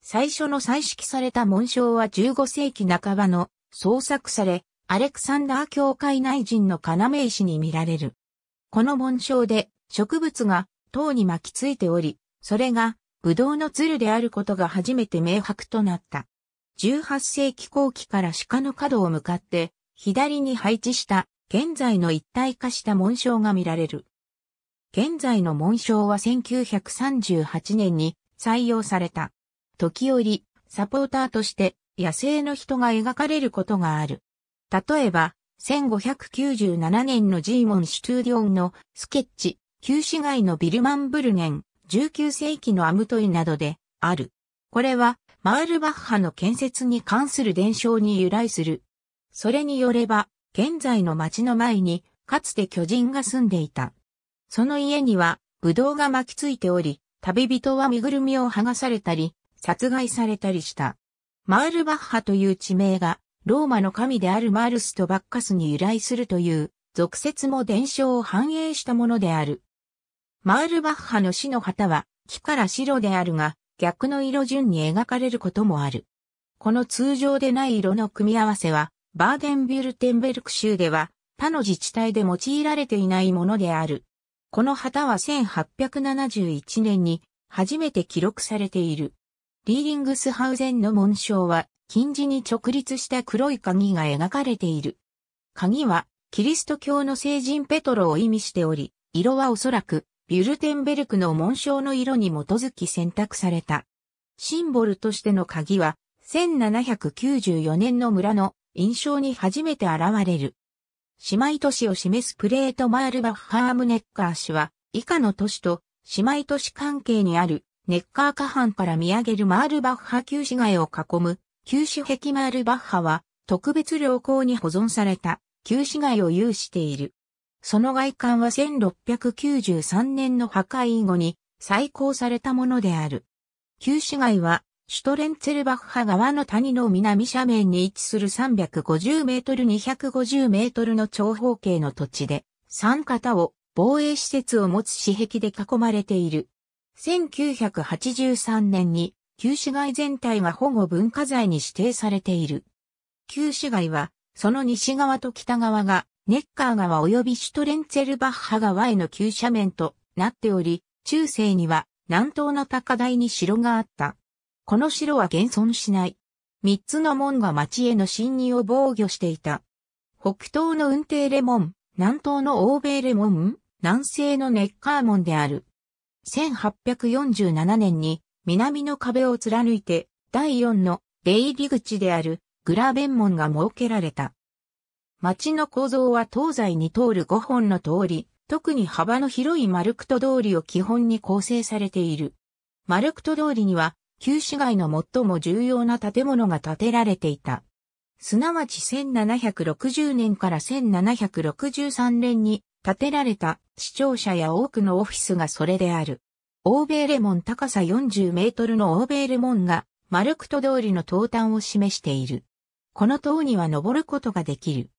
最初の彩色された紋章は15世紀半ばの創作され、アレクサンダー教会内人の要石に見られる。この紋章で植物が塔に巻きついており、それがブドウの鶴であることが初めて明白となった。18世紀後期から鹿の角を向かって左に配置した現在の一体化した紋章が見られる。現在の紋章は1938年に採用された。時折、サポーターとして野生の人が描かれることがある。例えば、1597年のジーモン・シュトゥーディオンのスケッチ、旧市街のビルマンブルネン、19世紀のアムトイなどである。これは、マールバッハの建設に関する伝承に由来する。それによれば、現在の町の前に、かつて巨人が住んでいた。その家には、ぶどうが巻きついており、旅人は身ぐるみを剥がされたり、殺害されたりした。マールバッハという地名が、ローマの神であるマールスとバッカスに由来するという、俗説も伝承を反映したものである。マールバッハの死の旗は、木から白であるが、逆の色順に描かれることもある。この通常でない色の組み合わせは、バーデンビュルテンベルク州では、他の自治体で用いられていないものである。この旗は1871年に初めて記録されている。リーリングスハウゼンの紋章は金字に直立した黒い鍵が描かれている。鍵はキリスト教の聖人ペトロを意味しており、色はおそらくビュルテンベルクの紋章の色に基づき選択された。シンボルとしての鍵は1794年の村の印象に初めて現れる。姉妹都市を示すプレートマールバッハームネッカー市は、以下の都市と姉妹都市関係にあるネッカー下半から見上げるマールバッハ旧市街を囲む旧市壁マールバッハは特別良好に保存された旧市街を有している。その外観は1693年の破壊以後に再興されたものである。旧市街はシュトレンツェルバッハ川の谷の南斜面に位置する350メートル250メートルの長方形の土地で、三方を防衛施設を持つ市壁で囲まれている。1983年に旧市街全体が保護文化財に指定されている。旧市街は、その西側と北側が、ネッカー川及びシュトレンツェルバッハ川への急斜面となっており、中世には南東の高台に城があった。この城は現存しない。三つの門が町への侵入を防御していた。北東の運帝レモン、南東の欧米レモン、南西のネッカー門である。1847年に南の壁を貫いて第四の出入り口であるグラベン門が設けられた。町の構造は東西に通る5本の通り、特に幅の広いマルクト通りを基本に構成されている。マルクト通りには旧市街の最も重要な建物が建てられていた。すなわち1760年から1763年に建てられた市庁舎や多くのオフィスがそれである。欧米レモン高さ40メートルの欧米レモンがマルクト通りの東端を示している。この塔には登ることができる。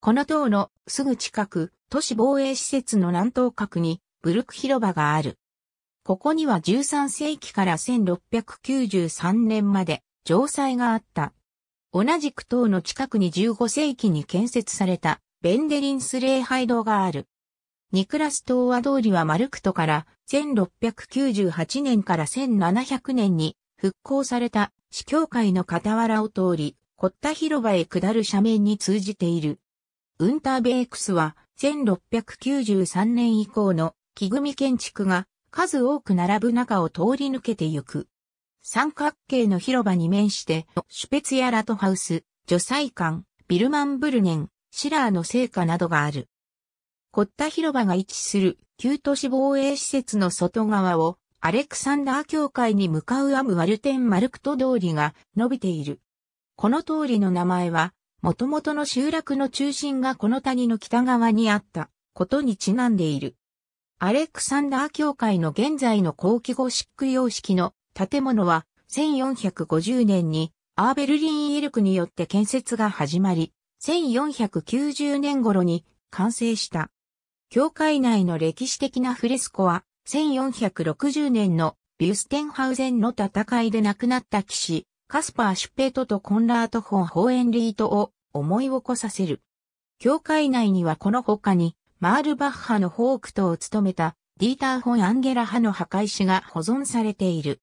この塔のすぐ近く、都市防衛施設の南東角にブルク広場がある。ここには13世紀から1693年まで城塞があった。同じく塔の近くに15世紀に建設されたベンデリンス礼拝堂がある。ニクラス塔和通りはマルクトから1698年から1700年に復興された市教会の傍らを通り、コッタ広場へ下る斜面に通じている。ウンターベークスは1693年以降の木組建築が数多く並ぶ中を通り抜けてゆく。三角形の広場に面して、シュペツやラトハウス、イカ館、ビルマンブルネン、シラーの聖火などがある。コッタ広場が位置する旧都市防衛施設の外側をアレクサンダー教会に向かうアムワルテンマルクト通りが伸びている。この通りの名前は、元々の集落の中心がこの谷の北側にあったことにちなんでいる。アレクサンダー教会の現在の後期ゴシック様式の建物は1450年にアーベルリン・イルクによって建設が始まり、1490年頃に完成した。教会内の歴史的なフレスコは1460年のビュステンハウゼンの戦いで亡くなった騎士、カスパー・シュペートとコンラート・フォン・ホーエンリートを思い起こさせる。教会内にはこの他にマールバッハのホークトを務めたディーター・ホン・アンゲラ派の墓石が保存されている。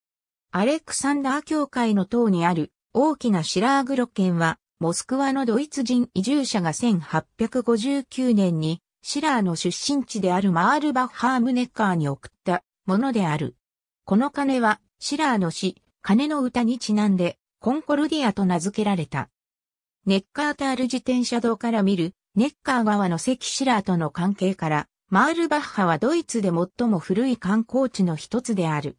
アレクサンダー教会の塔にある大きなシラーグロケンは、モスクワのドイツ人移住者が1859年にシラーの出身地であるマールバッハームネッカーに送ったものである。この鐘はシラーの詩、鐘の歌にちなんでコンコルディアと名付けられた。ネッカータール自転車道から見るネッカー川の関シラーとの関係から、マールバッハはドイツで最も古い観光地の一つである。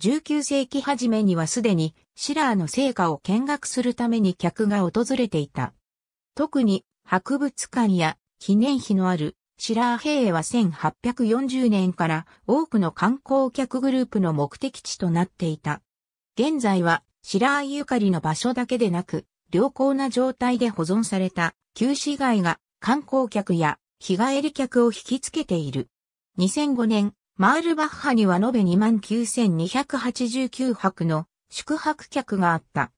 19世紀初めにはすでにシラーの成果を見学するために客が訪れていた。特に博物館や記念碑のあるシラー平は1840年から多くの観光客グループの目的地となっていた。現在はシラーゆかりの場所だけでなく、良好な状態で保存された旧市街が観光客や日帰り客を引きつけている。2005年、マールバッハには延べ29,289泊の宿泊客があった。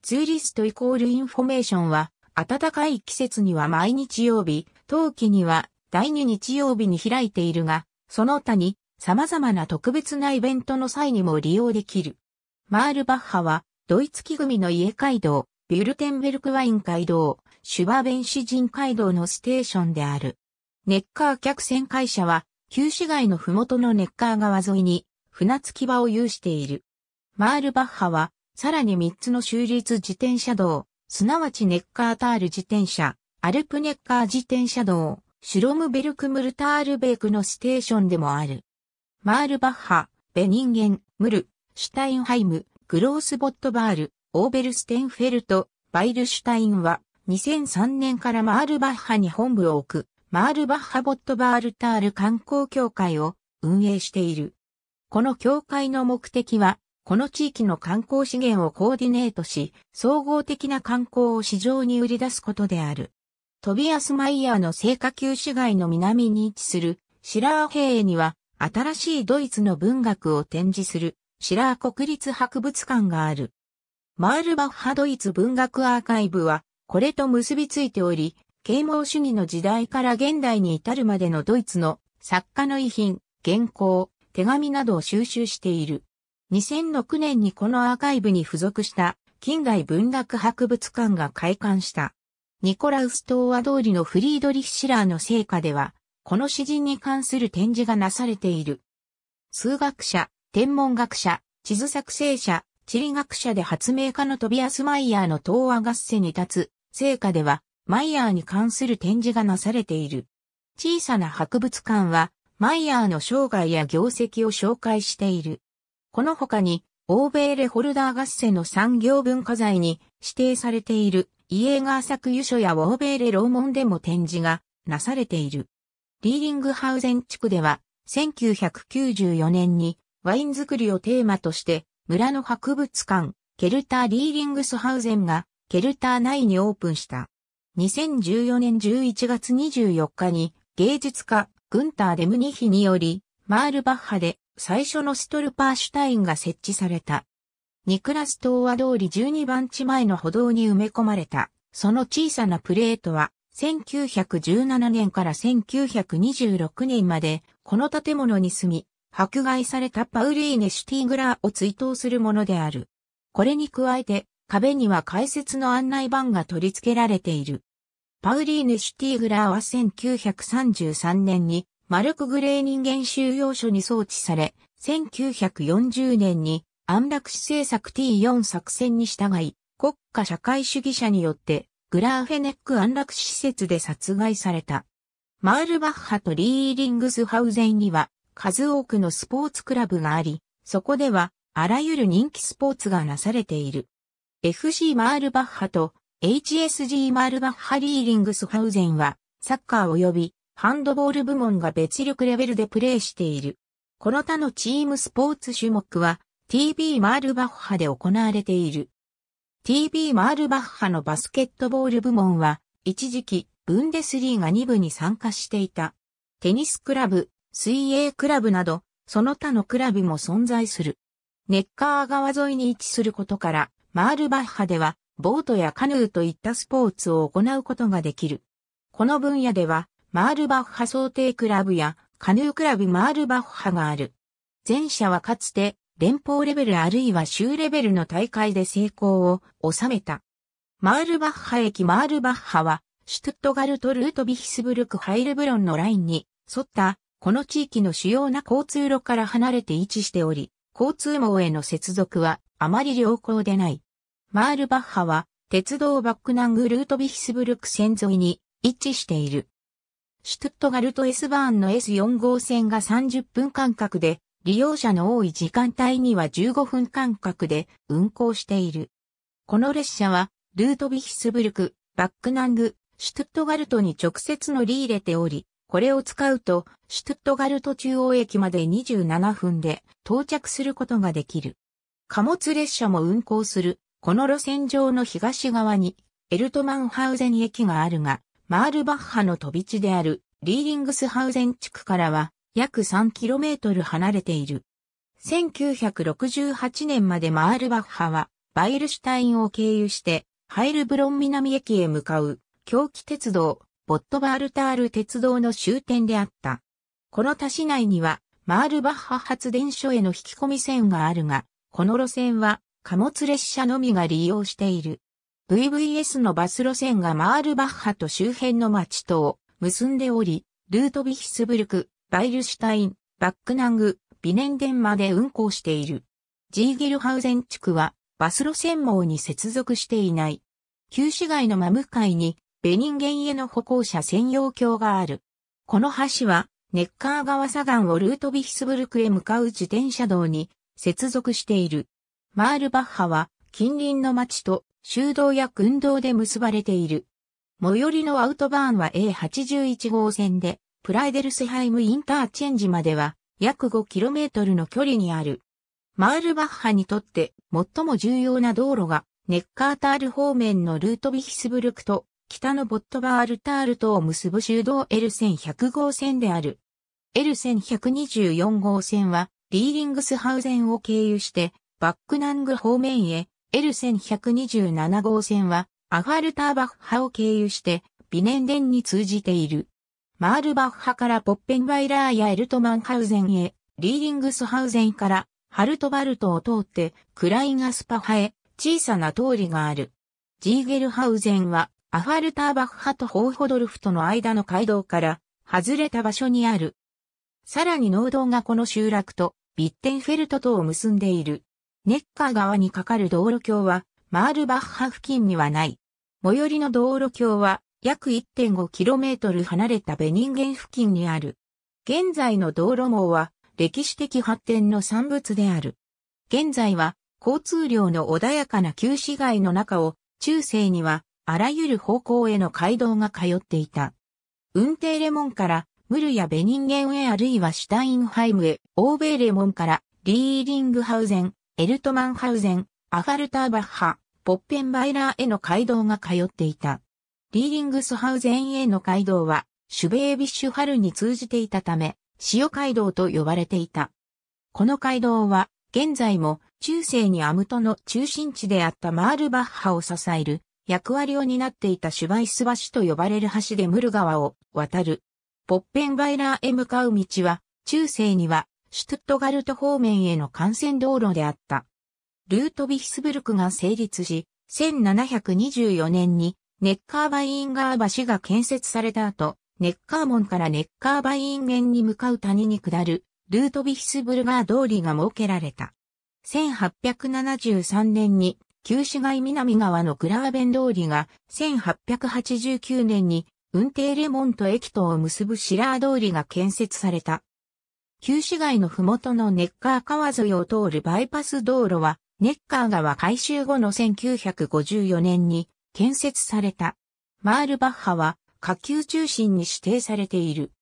ツーリストイコールインフォメーションは、暖かい季節には毎日曜日、冬季には第2日曜日に開いているが、その他に様々な特別なイベントの際にも利用できる。マールバッハは、ドイツ木組の家街道、ビュルテンベルクワイン街道、シュバベンシ人街道のステーションである。ネッカー客船会社は、旧市街の麓のネッカー川沿いに、船着き場を有している。マールバッハは、さらに3つの州立自転車道、すなわちネッカータール自転車、アルプネッカー自転車道、シュロムベルクムルタールベークのステーションでもある。マールバッハ、ベニンゲン、ムル、シュタインハイム、グロースボットバール、オーベルステンフェルト、バイルシュタインは、2003年からマールバッハに本部を置く、マールバッハボットバールタール観光協会を運営している。この協会の目的は、この地域の観光資源をコーディネートし、総合的な観光を市場に売り出すことである。トビアス・マイヤーの聖火旧市街の南に位置するシラー平野には、新しいドイツの文学を展示するシラー国立博物館がある。マールバッハドイツ文学アーカイブは、これと結びついており、啓蒙主義の時代から現代に至るまでのドイツの作家の遺品、原稿、手紙などを収集している。2006年にこのアーカイブに付属した近代文学博物館が開館した。ニコラウス東和通りのフリードリッシラーの成果では、この詩人に関する展示がなされている。数学者、天文学者、地図作成者、地理学者で発明家のトビアス・マイヤーの東和合戦に立つ成果では、マイヤーに関する展示がなされている。小さな博物館は、マイヤーの生涯や業績を紹介している。この他に、欧米レホルダー合戦の産業文化財に指定されているイエーガー作油書や欧米レ楼門でも展示がなされている。リーリングハウゼン地区では1994年にワイン作りをテーマとして村の博物館ケルターリーリングスハウゼンがケルター内にオープンした。2014年11月24日に芸術家グンター・デムニヒによりマールバッハで最初のストルパーシュタインが設置された。ニクラス島は通り12番地前の歩道に埋め込まれた。その小さなプレートは1917年から1926年までこの建物に住み、迫害されたパウリーネ・シュティングラーを追悼するものである。これに加えて壁には解説の案内板が取り付けられている。パウリーヌ・シュティグラーは1933年にマルク・グレー人間収容所に送致され、1940年に安楽死政策 T4 作戦に従い、国家社会主義者によってグラーフェネック安楽死施設で殺害された。マールバッハとリーリングスハウゼンには数多くのスポーツクラブがあり、そこではあらゆる人気スポーツがなされている。FC マールバッハと HSG マールバッハリーリングスハウゼンは、サッカー及びハンドボール部門が別力レベルでプレーしている。この他のチームスポーツ種目は TB マールバッハで行われている。TB マールバッハのバスケットボール部門は一時期ブンデスリーが2部に参加していた。テニスクラブ、水泳クラブなどその他のクラブも存在する。ネッカー川沿いに位置することからマールバッハでは、ボートやカヌーといったスポーツを行うことができる。この分野では、マールバッハ想定クラブや、カヌークラブマールバッハがある。前者はかつて、連邦レベルあるいは州レベルの大会で成功を収めた。マールバッハ駅マールバッハは、シュトゥットガルトルートビヒスブルクハイルブロンのラインに沿った、この地域の主要な交通路から離れて位置しており、交通網への接続はあまり良好でない。マールバッハは、鉄道バックナングルートビヒスブルク線沿いに位置している。シュトゥットガルト S バーンの S4 号線が30分間隔で、利用者の多い時間帯には15分間隔で運行している。この列車は、ルートビヒスブルク、バックナング、シュトゥットガルトに直接乗り入れており、これを使うと、シュトゥットガルト中央駅まで27分で到着することができる。貨物列車も運行する、この路線上の東側に、エルトマンハウゼン駅があるが、マールバッハの飛び地である、リーリングスハウゼン地区からは、約 3km 離れている。1968年までマールバッハは、バイルシュタインを経由して、ハイルブロン南駅へ向かう、狂気鉄道、ボットバールタール鉄道の終点であった。この他市内には、マールバッハ発電所への引き込み線があるが、この路線は貨物列車のみが利用している。VVS のバス路線がマールバッハと周辺の町とを結んでおり、ルートビヒスブルク、バイルシュタイン、バックナング、ビネンデンまで運行している。ジーゲルハウゼン地区はバス路線網に接続していない。旧市街の真向かいにベニンゲンへの歩行者専用橋がある。この橋はネッカー川左岸をルートビヒスブルクへ向かう自転車道に接続している。マールバッハは近隣の町と修道や軍道で結ばれている。最寄りのアウトバーンは A81 号線で、プライデルスハイムインターチェンジまでは約 5km の距離にある。マールバッハにとって最も重要な道路がネッカータール方面のルートビヒスブルクと北のボットバールタールとを結ぶ修道 L1100 号線である。L1124 号線はリーリングスハウゼンを経由して、バックナング方面へ、L1127 号線は、アファルターバッハを経由して、ビネンデンに通じている。マールバッハからポッペンワイラーやエルトマンハウゼンへ、リーリングスハウゼンから、ハルトバルトを通って、クライガスパハへ、小さな通りがある。ジーゲルハウゼンは、アファルターバッハとホーホドルフとの間の街道から、外れた場所にある。さらに農道がこの集落とビッテンフェルトとを結んでいる。ネッカー川に架かる道路橋はマールバッハ付近にはない。最寄りの道路橋は約 1.5km 離れたベニンゲン付近にある。現在の道路網は歴史的発展の産物である。現在は交通量の穏やかな旧市街の中を中世にはあらゆる方向への街道が通っていた。運転レモンからムルやベニンゲンへあるいはシュタインハイムへ、オーベーレモンから、リーリングハウゼン、エルトマンハウゼン、アファルターバッハ、ポッペンバイラーへの街道が通っていた。リーリングスハウゼンへの街道は、シュベービッシュハルに通じていたため、潮街道と呼ばれていた。この街道は、現在も中世にアムトの中心地であったマールバッハを支える役割を担っていたシュバイス橋と呼ばれる橋でムル川を渡るポッペンバイラーへ向かう道は、中世には、シュトゥットガルト方面への幹線道路であった。ルートヴィヒスブルクが成立し、1724年にネッカーバインガー橋が建設された後、ネッカー門からネッカーバイン源に向かう谷に下るルートヴィヒスブルガー通りが設けられた。1873年に旧市街南側のクラーベン通りが1889年に運転レモント駅とを結ぶシラー通りが建設された。旧市街の麓のネッカー川沿いを通るバイパス道路は、ネッカー川改修後の1954年に建設された。マールバッハは下級中心に指定されている。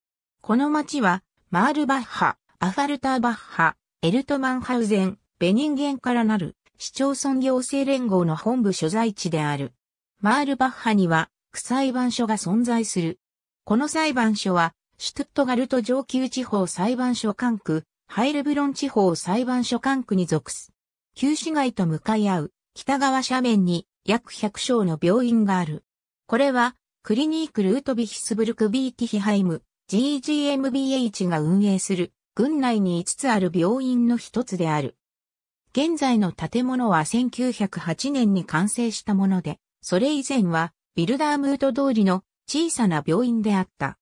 この町は、マールバッハ、アファルターバッハ、エルトマンハウゼン、ベニンゲンからなる市町村行政連合の本部所在地である。マールバッハには裁判所が存在する。この裁判所は、シュトゥットガルト上級地方裁判所管区、ハイルブロン地方裁判所管区に属す。旧市街と向かい合う北側斜面に約100床の病院がある。これは、クリニークルートビヒスブルクビーティヒハイム GGMBH が運営する軍内に5つある病院の一つである。現在の建物は1908年に完成したもので、それ以前はビルダームート通りの小さな病院であった。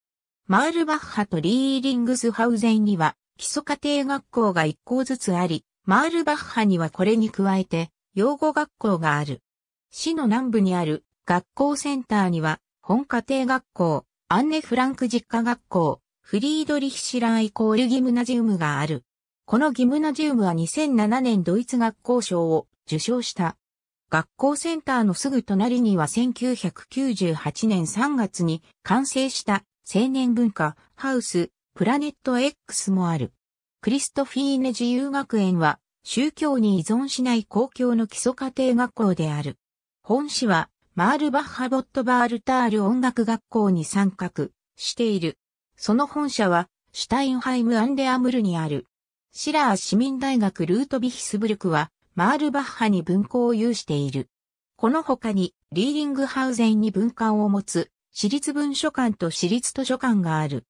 マールバッハとリーリングスハウゼンには基礎家庭学校が一校ずつあり、マールバッハにはこれに加えて養護学校がある。市の南部にある学校センターには本家庭学校、アンネ・フランク実家学校、フリードリヒシラーイコールギムナジウムがある。このギムナジウムは2007年ドイツ学校賞を受賞した学校センターのすぐ隣には1998年3月に完成した青年文化ハウスプラネット X もある。クリストフィーネ自由学園は宗教に依存しない公共の基礎家庭学校である。本市はマールバッハボットバールタール音楽学校に参画している。その本社はシュタインハイムアンデアムルにある。シラー市民大学ルートビヒスブルクはマールバッハに文庫を有している。この他に、リーディングハウゼンに文館を持つ、私立文書館と私立図書館がある。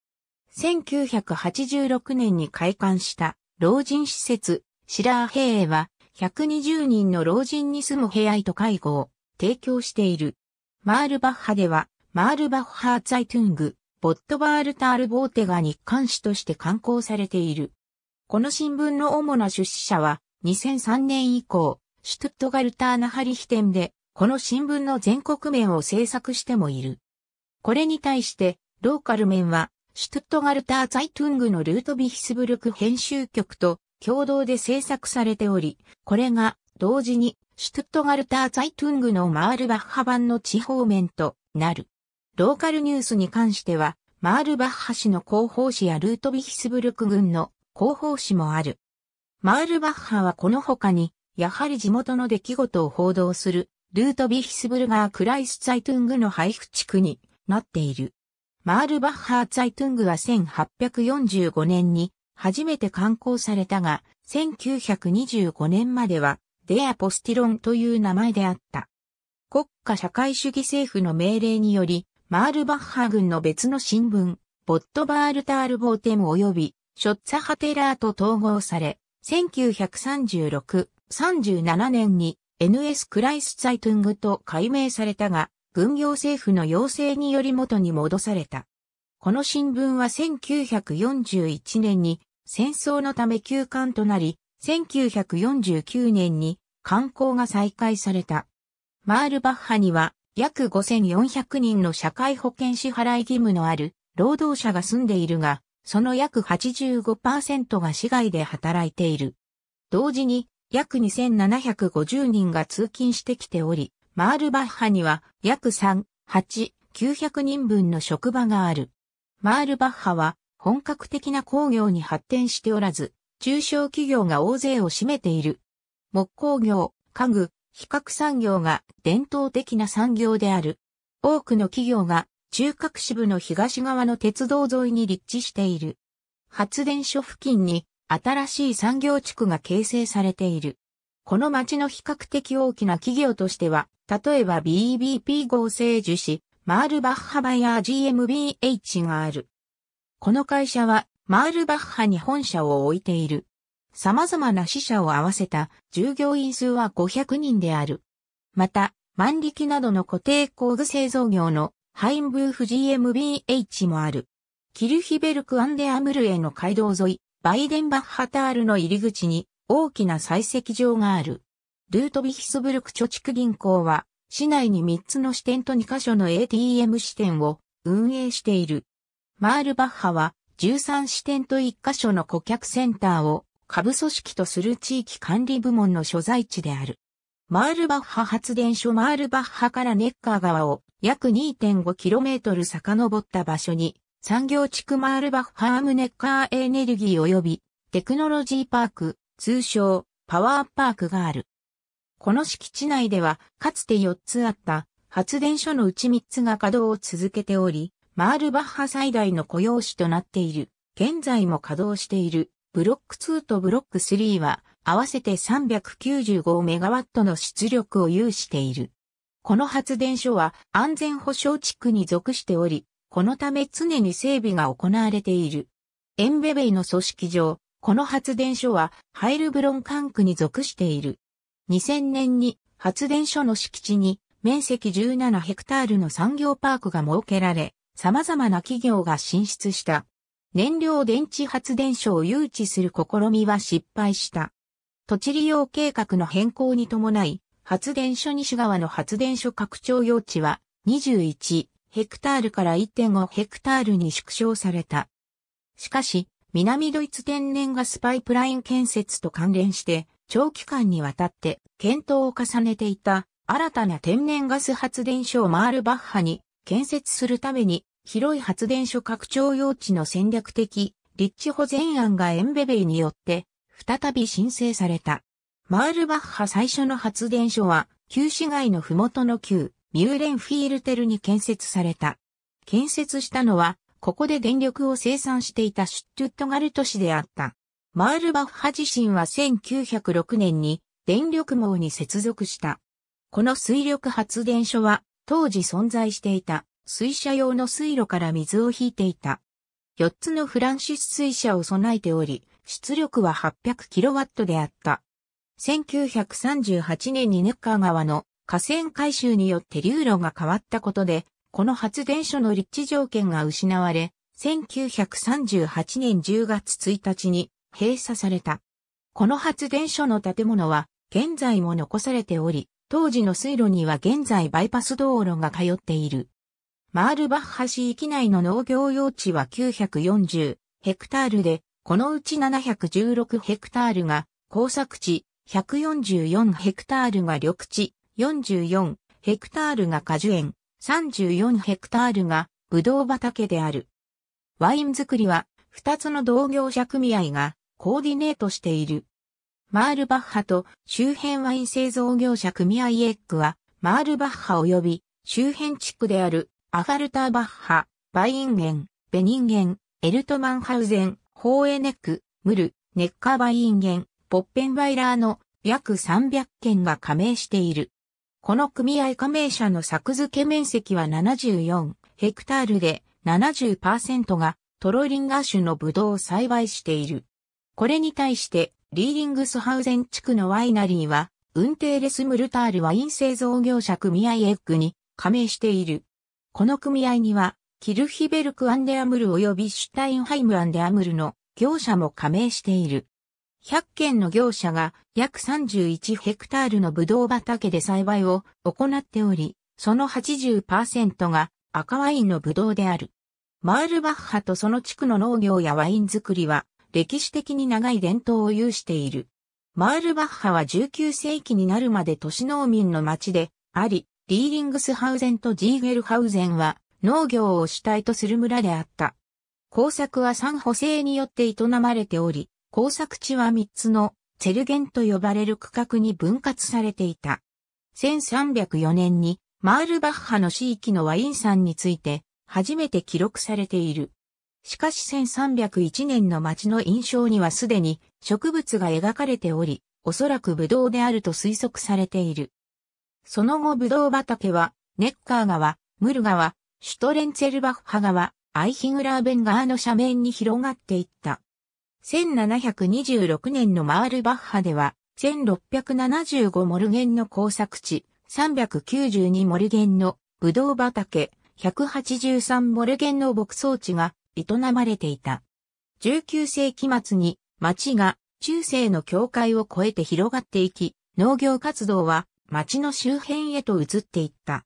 1986年に開館した老人施設、シラー平イは、120人の老人に住む部屋と介護を提供している。マールバッハでは、マールバッハーツイトゥング、ボットバールタールボーテが日刊誌として刊行されている。この新聞の主な出資者は、2003年以降、シュトゥットガルターナハリヒ店で、この新聞の全国面を制作してもいる。これに対して、ローカル面は、シュトゥットガルター・ザイトゥングのルートビヒスブルク編集局と共同で制作されており、これが同時にシュトゥットガルター・ザイトゥングのマールバッハ版の地方面となる。ローカルニュースに関しては、マールバッハ市の広報誌やルートビヒスブルク軍の広報誌もある。マールバッハはこの他に、やはり地元の出来事を報道する、ルートビヒスブルガー・クライス・ツァイトゥングの配布地区になっている。マールバッハー・ツァイトゥングは1845年に初めて刊行されたが、1925年までは、デア・ポスティロンという名前であった。国家社会主義政府の命令により、マールバッハ軍の別の新聞、ボットバールタールボーテム及び、ショッツァハテラーと統合され、1936、37年に NS クライスツァイトゥングと改名されたが、軍業政府の要請により元に戻された。この新聞は1941年に戦争のため休刊となり、1949年に刊行が再開された。マールバッハには約5400人の社会保険支払い義務のある労働者が住んでいるが、その約85%が市外で働いている。同時に約2750人が通勤してきており、マールバッハには約3、8、900人分の職場がある。マールバッハは本格的な工業に発展しておらず、中小企業が大勢を占めている。木工業、家具、比較産業が伝統的な産業である。多くの企業が中核支部の東側の鉄道沿いに立地している。発電所付近に新しい産業地区が形成されている。この町の比較的大きな企業としては、例えば BBP 合成樹脂、マールバッハバー GMBH がある。この会社は、マールバッハに本社を置いている。様々な死者を合わせた従業員数は500人である。また、万力などの固定工具製造業のハインブーフ GmbH もある。キルヒベルクアンデアムルへの街道沿い、バイデンバッハタールの入り口に大きな採石場がある。ルートビヒスブルク貯蓄銀行は、市内に3つの支店と2カ所の ATM 支店を運営している。マールバッハは、13支店と1カ所の顧客センターを下部組織とする地域管理部門の所在地である。マールバッハ発電所マールバッハからネッカー川を約 2.5km 遡った場所に、産業地区マールバッファームネッカーエネルギー及びテクノロジーパーク、通称パワーパークがある。この敷地内では、かつて4つあった発電所のうち3つが稼働を続けており、マールバッハ最大の雇用紙となっている。現在も稼働しているブロック2とブロック3は合わせて395メガワットの出力を有している。この発電所は安全保障地区に属しており、このため常に整備が行われている。エンベベイの組織上、この発電所はハイルブロン管区に属している。2000年に発電所の敷地に面積17ヘクタールの産業パークが設けられ、様々な企業が進出した。燃料電池発電所を誘致する試みは失敗した。土地利用計画の変更に伴い、発電所西側の発電所拡張用地は21ヘクタールから1.5ヘクタールに縮小された。しかし、南ドイツ天然ガスパイプライン建設と関連して、長期間にわたって検討を重ねていた新たな天然ガス発電所をマールバッハに建設するために広い発電所拡張用地の戦略的立地保全案がエンベベイによって再び申請された。マールバッハ最初の発電所は、旧市街の麓の旧、ミューレンフィールテルに建設された。建設したのは、ここで電力を生産していたシュットュットガルト市であった。マールバッハ自身は1906年に電力網に接続した。この水力発電所は当時存在していた水車用の水路から水を引いていた。4つのフランシス水車を備えており、出力は 800kW であった。1938年にネッカー川の河川改修によって流路が変わったことで、この発電所の立地条件が失われ、1938年10月1日に閉鎖された。この発電所の建物は現在も残されており、当時の水路には現在バイパス道路が通っている。マールバッハ市域内の農業用地は940ヘクタールで、このうち716ヘクタールが工作地、144ヘクタールが緑地、44ヘクタールが果樹園、34ヘクタールがブドウ畑である。ワイン作りは2つの同業者組合がコーディネートしている。マールバッハと周辺ワイン製造業者組合エッグはマールバッハ及び周辺地区であるアファルターバッハ、バインゲン、ベニンゲン、エルトマンハウゼン、ホーエネック、ムル、ネッカーバインゲン、ポッペンワイラーの約300件が加盟している。この組合加盟者の作付け面積は74ヘクタールで70%がトロリンガー種のブドウを栽培している。これに対してリーリングスハウゼン地区のワイナリーはウンテーレスムルタールワイン製造業者組合エッグに加盟している。この組合にはキルヒベルクアンデアムル及びシュタインハイムアンデアムルの業者も加盟している。100件の業者が約31ヘクタールのブドウ畑で栽培を行っており、その80%が赤ワインのブドウである。マールバッハとその地区の農業やワイン作りは歴史的に長い伝統を有している。マールバッハは19世紀になるまで都市農民の町であり、リーリングスハウゼンとジーゲルハウゼンは農業を主体とする村であった。工作はサンホによって営まれており、工作地は3つのツェルゲンと呼ばれる区画に分割されていた。1304年にマールバッハの地域のワイン山について初めて記録されている。しかし1301年の町の印象にはすでに植物が描かれており、おそらくブドウであると推測されている。その後ブドウ畑は、ネッカー川、ムル川、シュトレンツェルバッハ川、アイヒグラーベン川の斜面に広がっていった。1726年のマールバッハでは、1675モルゲンの工作地、392モルゲンのブドウ畑、183モルゲンの牧草地が営まれていた。19世紀末に町が中世の境界を越えて広がっていき、農業活動は町の周辺へと移っていった。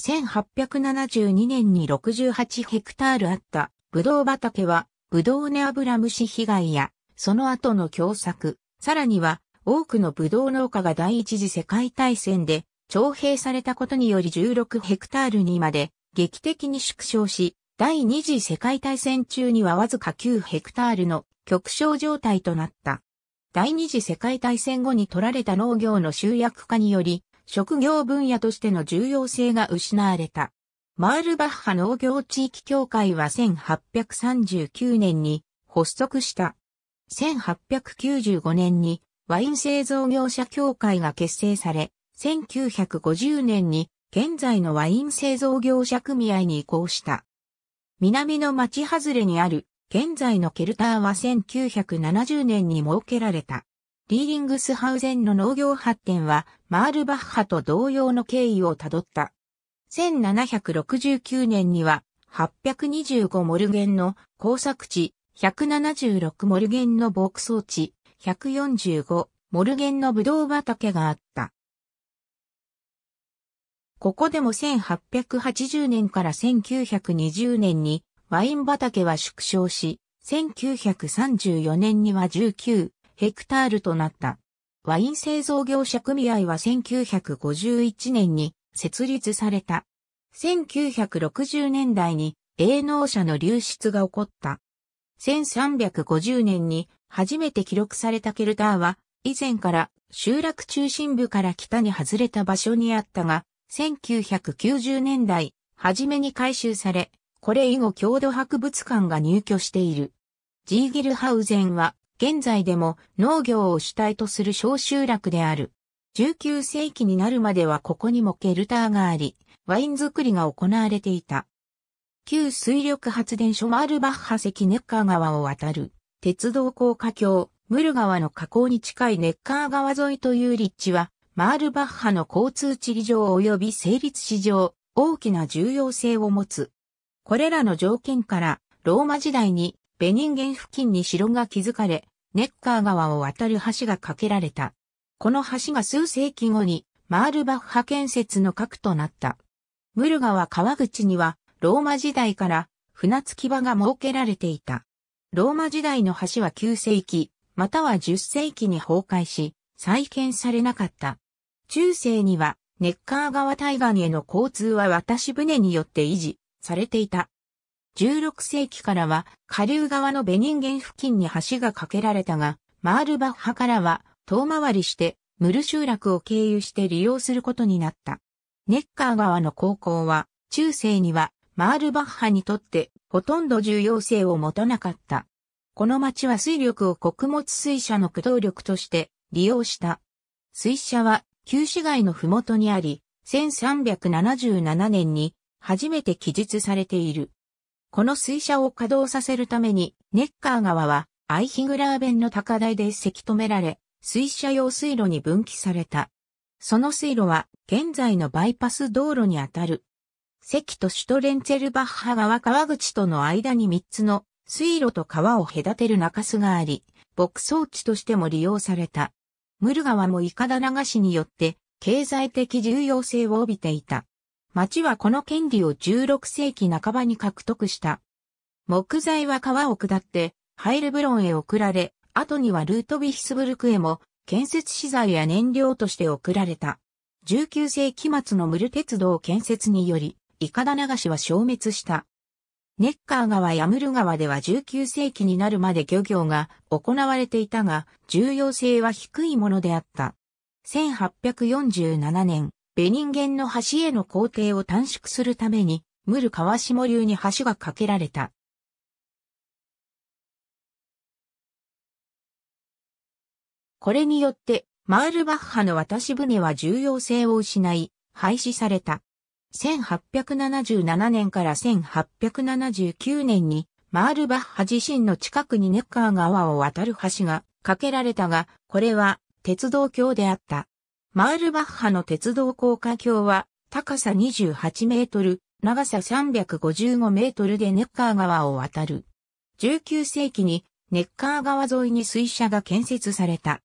1872年に68ヘクタールあったブドウ畑はブドウネアブラムシ被害や、その後の凶作、さらには、多くのブドウ農家が第一次世界大戦で、徴兵されたことにより16ヘクタールにまで、劇的に縮小し、第二次世界大戦中にはわずか9ヘクタールの極小状態となった。第二次世界大戦後に取られた農業の集約化により、職業分野としての重要性が失われた。マールバッハ農業地域協会は1839年に発足した。1895年にワイン製造業者協会が結成され、1950年に現在のワイン製造業者組合に移行した。南の町外れにある現在のケルターは1970年に設けられた。リーリングスハウゼンの農業発展はマールバッハと同様の経緯をたどった。1769年には825モルゲンの工作地、176モルゲンの牧草地、145モルゲンのブドウ畑があった。ここでも1880年から1920年にワイン畑は縮小し、1934年には19ヘクタールとなった。ワイン製造業者組合は1951年に設立された。1960年代に営農者の流出が起こった。1350年に初めて記録されたケルターは、以前から集落中心部から北に外れた場所にあったが、1990年代、初めに回収され、これ以後郷土博物館が入居している。ジーギルハウゼンは、現在でも農業を主体とする小集落である。19世紀になるまではここにもケルターがあり、ワイン作りが行われていた。旧水力発電所マールバッハ石ネッカー川を渡る、鉄道高架橋、ムル川の河口に近いネッカー川沿いという立地は、マールバッハの交通地理上及び成立史上、大きな重要性を持つ。これらの条件から、ローマ時代にベニンゲン付近に城が築かれ、ネッカー川を渡る橋が架けられた。この橋が数世紀後にマールバッハ建設の核となった。ムルガは川口にはローマ時代から船着き場が設けられていた。ローマ時代の橋は9世紀、または10世紀に崩壊し、再建されなかった。中世には、ネッカー川対岸への交通は渡し船によって維持されていた。16世紀からは、下流側のベニンゲン付近に橋が架けられたが、マールバッハからは遠回りして、ムル集落を経由して利用することになった。ネッカー川の高校は、中世には、マールバッハにとって、ほとんど重要性を持たなかった。この町は水力を穀物水車の駆動力として利用した。水車は旧市街の麓にあり、1377年に初めて記述されている。この水車を稼働させるために、ネッカー川はアイヒグラーベンの高台でせき止められ、水車用水路に分岐された。その水路は現在のバイパス道路にあたる。関と首都レンツェルバッハ川川口との間に3つの水路と川を隔てる中州があり、牧草地としても利用された。ムル川もイカダ流しによって経済的重要性を帯びていた。町はこの権利を16世紀半ばに獲得した。木材は川を下ってハイルブロンへ送られ、後にはルートビヒスブルクへも建設資材や燃料として送られた。19世紀末のムル鉄道建設により、イカダ流しは消滅した。ネッカー川やムル川では19世紀になるまで漁業が行われていたが、重要性は低いものであった。1847年、ベニンゲンの橋への工程を短縮するために、ムル川下流に橋が架けられた。これによって、マールバッハの渡し船は重要性を失い、廃止された。1877年から1879年に、マールバッハ自身の近くにネッカー川を渡る橋が架けられたが、これは鉄道橋であった。マールバッハの鉄道高架橋は高さ28メートル、長さ355メートルでネッカー川を渡る。19世紀にネッカー川沿いに水車が建設された。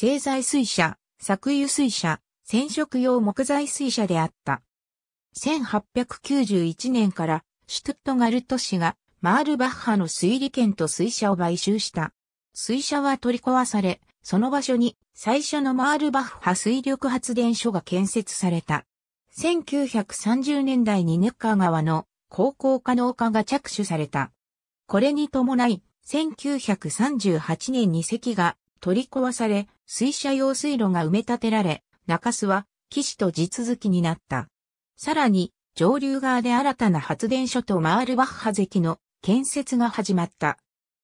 製材水車、作油水車、染色用木材水車であった。1891年からシュトゥットガルト市がマールバッハの水利権と水車を買収した。水車は取り壊され、その場所に最初のマールバッハ水力発電所が建設された。1930年代にヌッカー川の高校可能化が着手された。これに伴い、1938年に席が取り壊され、水車用水路が埋め立てられ、中洲は岸と地続きになった。さらに、上流側で新たな発電所とマールバッハ関の建設が始まった。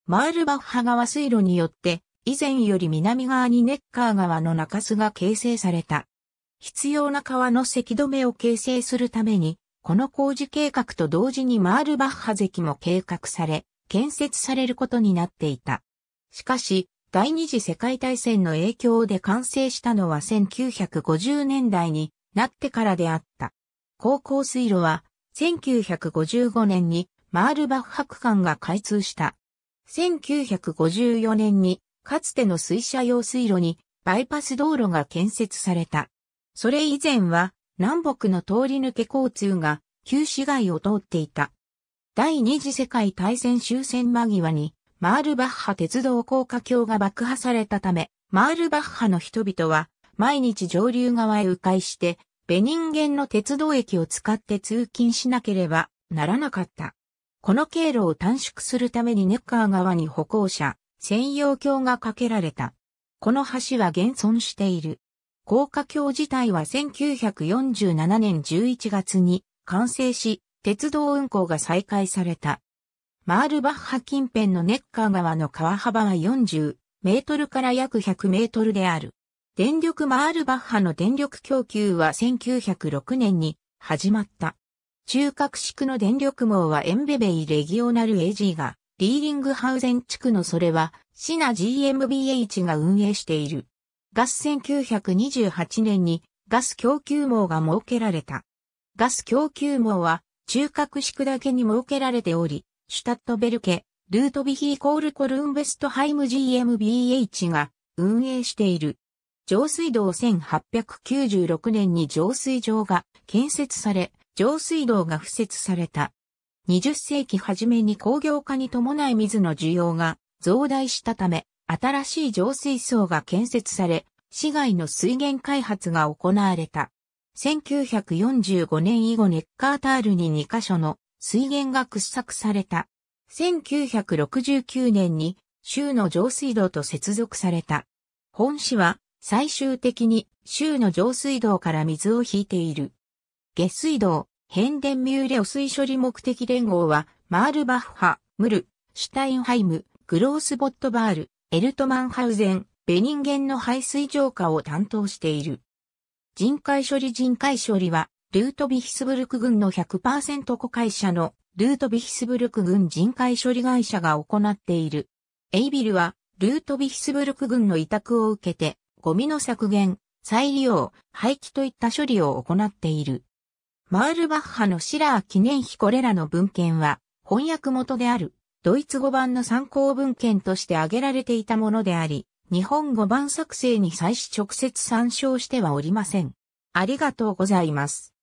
マールバッハ川水路によって、以前より南側にネッカー川の中州が形成された。必要な川の関止めを形成するために、この工事計画と同時にマールバッハ関も計画され、建設されることになっていた。しかし、第二次世界大戦の影響で完成したのは1950年代になってからであった。高校水路は1955年にマールバッハ区間が開通した。1954年にかつての水車用水路にバイパス道路が建設された。それ以前は南北の通り抜け交通が旧市街を通っていた。第二次世界大戦終戦間際にマールバッハ鉄道高架橋が爆破されたため、マールバッハの人々は毎日上流側へ迂回して、ベニンゲンの鉄道駅を使って通勤しなければならなかった。この経路を短縮するためにネッカー側に歩行者、専用橋が架けられた。この橋は現存している。高架橋自体は1947年11月に完成し、鉄道運行が再開された。マールバッハ近辺のネッカー川の川幅は40メートルから約100メートルである。電力マールバッハの電力供給は1906年に始まった。中核地区の電力網はエンベベイレギオナル AG が、リーリングハウゼン地区のそれは、シナ GMBH が運営している。ガス1928年にガス供給網が設けられた。ガス供給網は中核地区だけに設けられており、シュタットベルケ、ルートビヒーコールコルンベストハイム GmbH が運営している。上水道1896年に上水場が建設され、上水道が付設された。20世紀初めに工業化に伴い水の需要が増大したため、新しい上水槽が建設され、市外の水源開発が行われた。1945年以後ネッカータールに2カ所の水源が掘削された。1969年に州の上水道と接続された。本市は最終的に州の上水道から水を引いている。下水道、変電ミューレ汚水処理目的連合は、マールバッハ、ムル、シュタインハイム、グロースボットバール、エルトマンハウゼン、ベニンゲンの排水浄化を担当している。人海処理人海処理は、ルートヴィヒスブルク軍の100%子会社のルートヴィヒスブルク軍人海処理会社が行っている。エイビルは、ルートヴィヒスブルク軍の委託を受けて、ゴミの削減、再利用、廃棄といった処理を行っている。マールバッハのシラー記念碑これらの文献は、翻訳元である、ドイツ語版の参考文献として挙げられていたものであり、日本語版作成に際し直接参照してはおりません。ありがとうございます。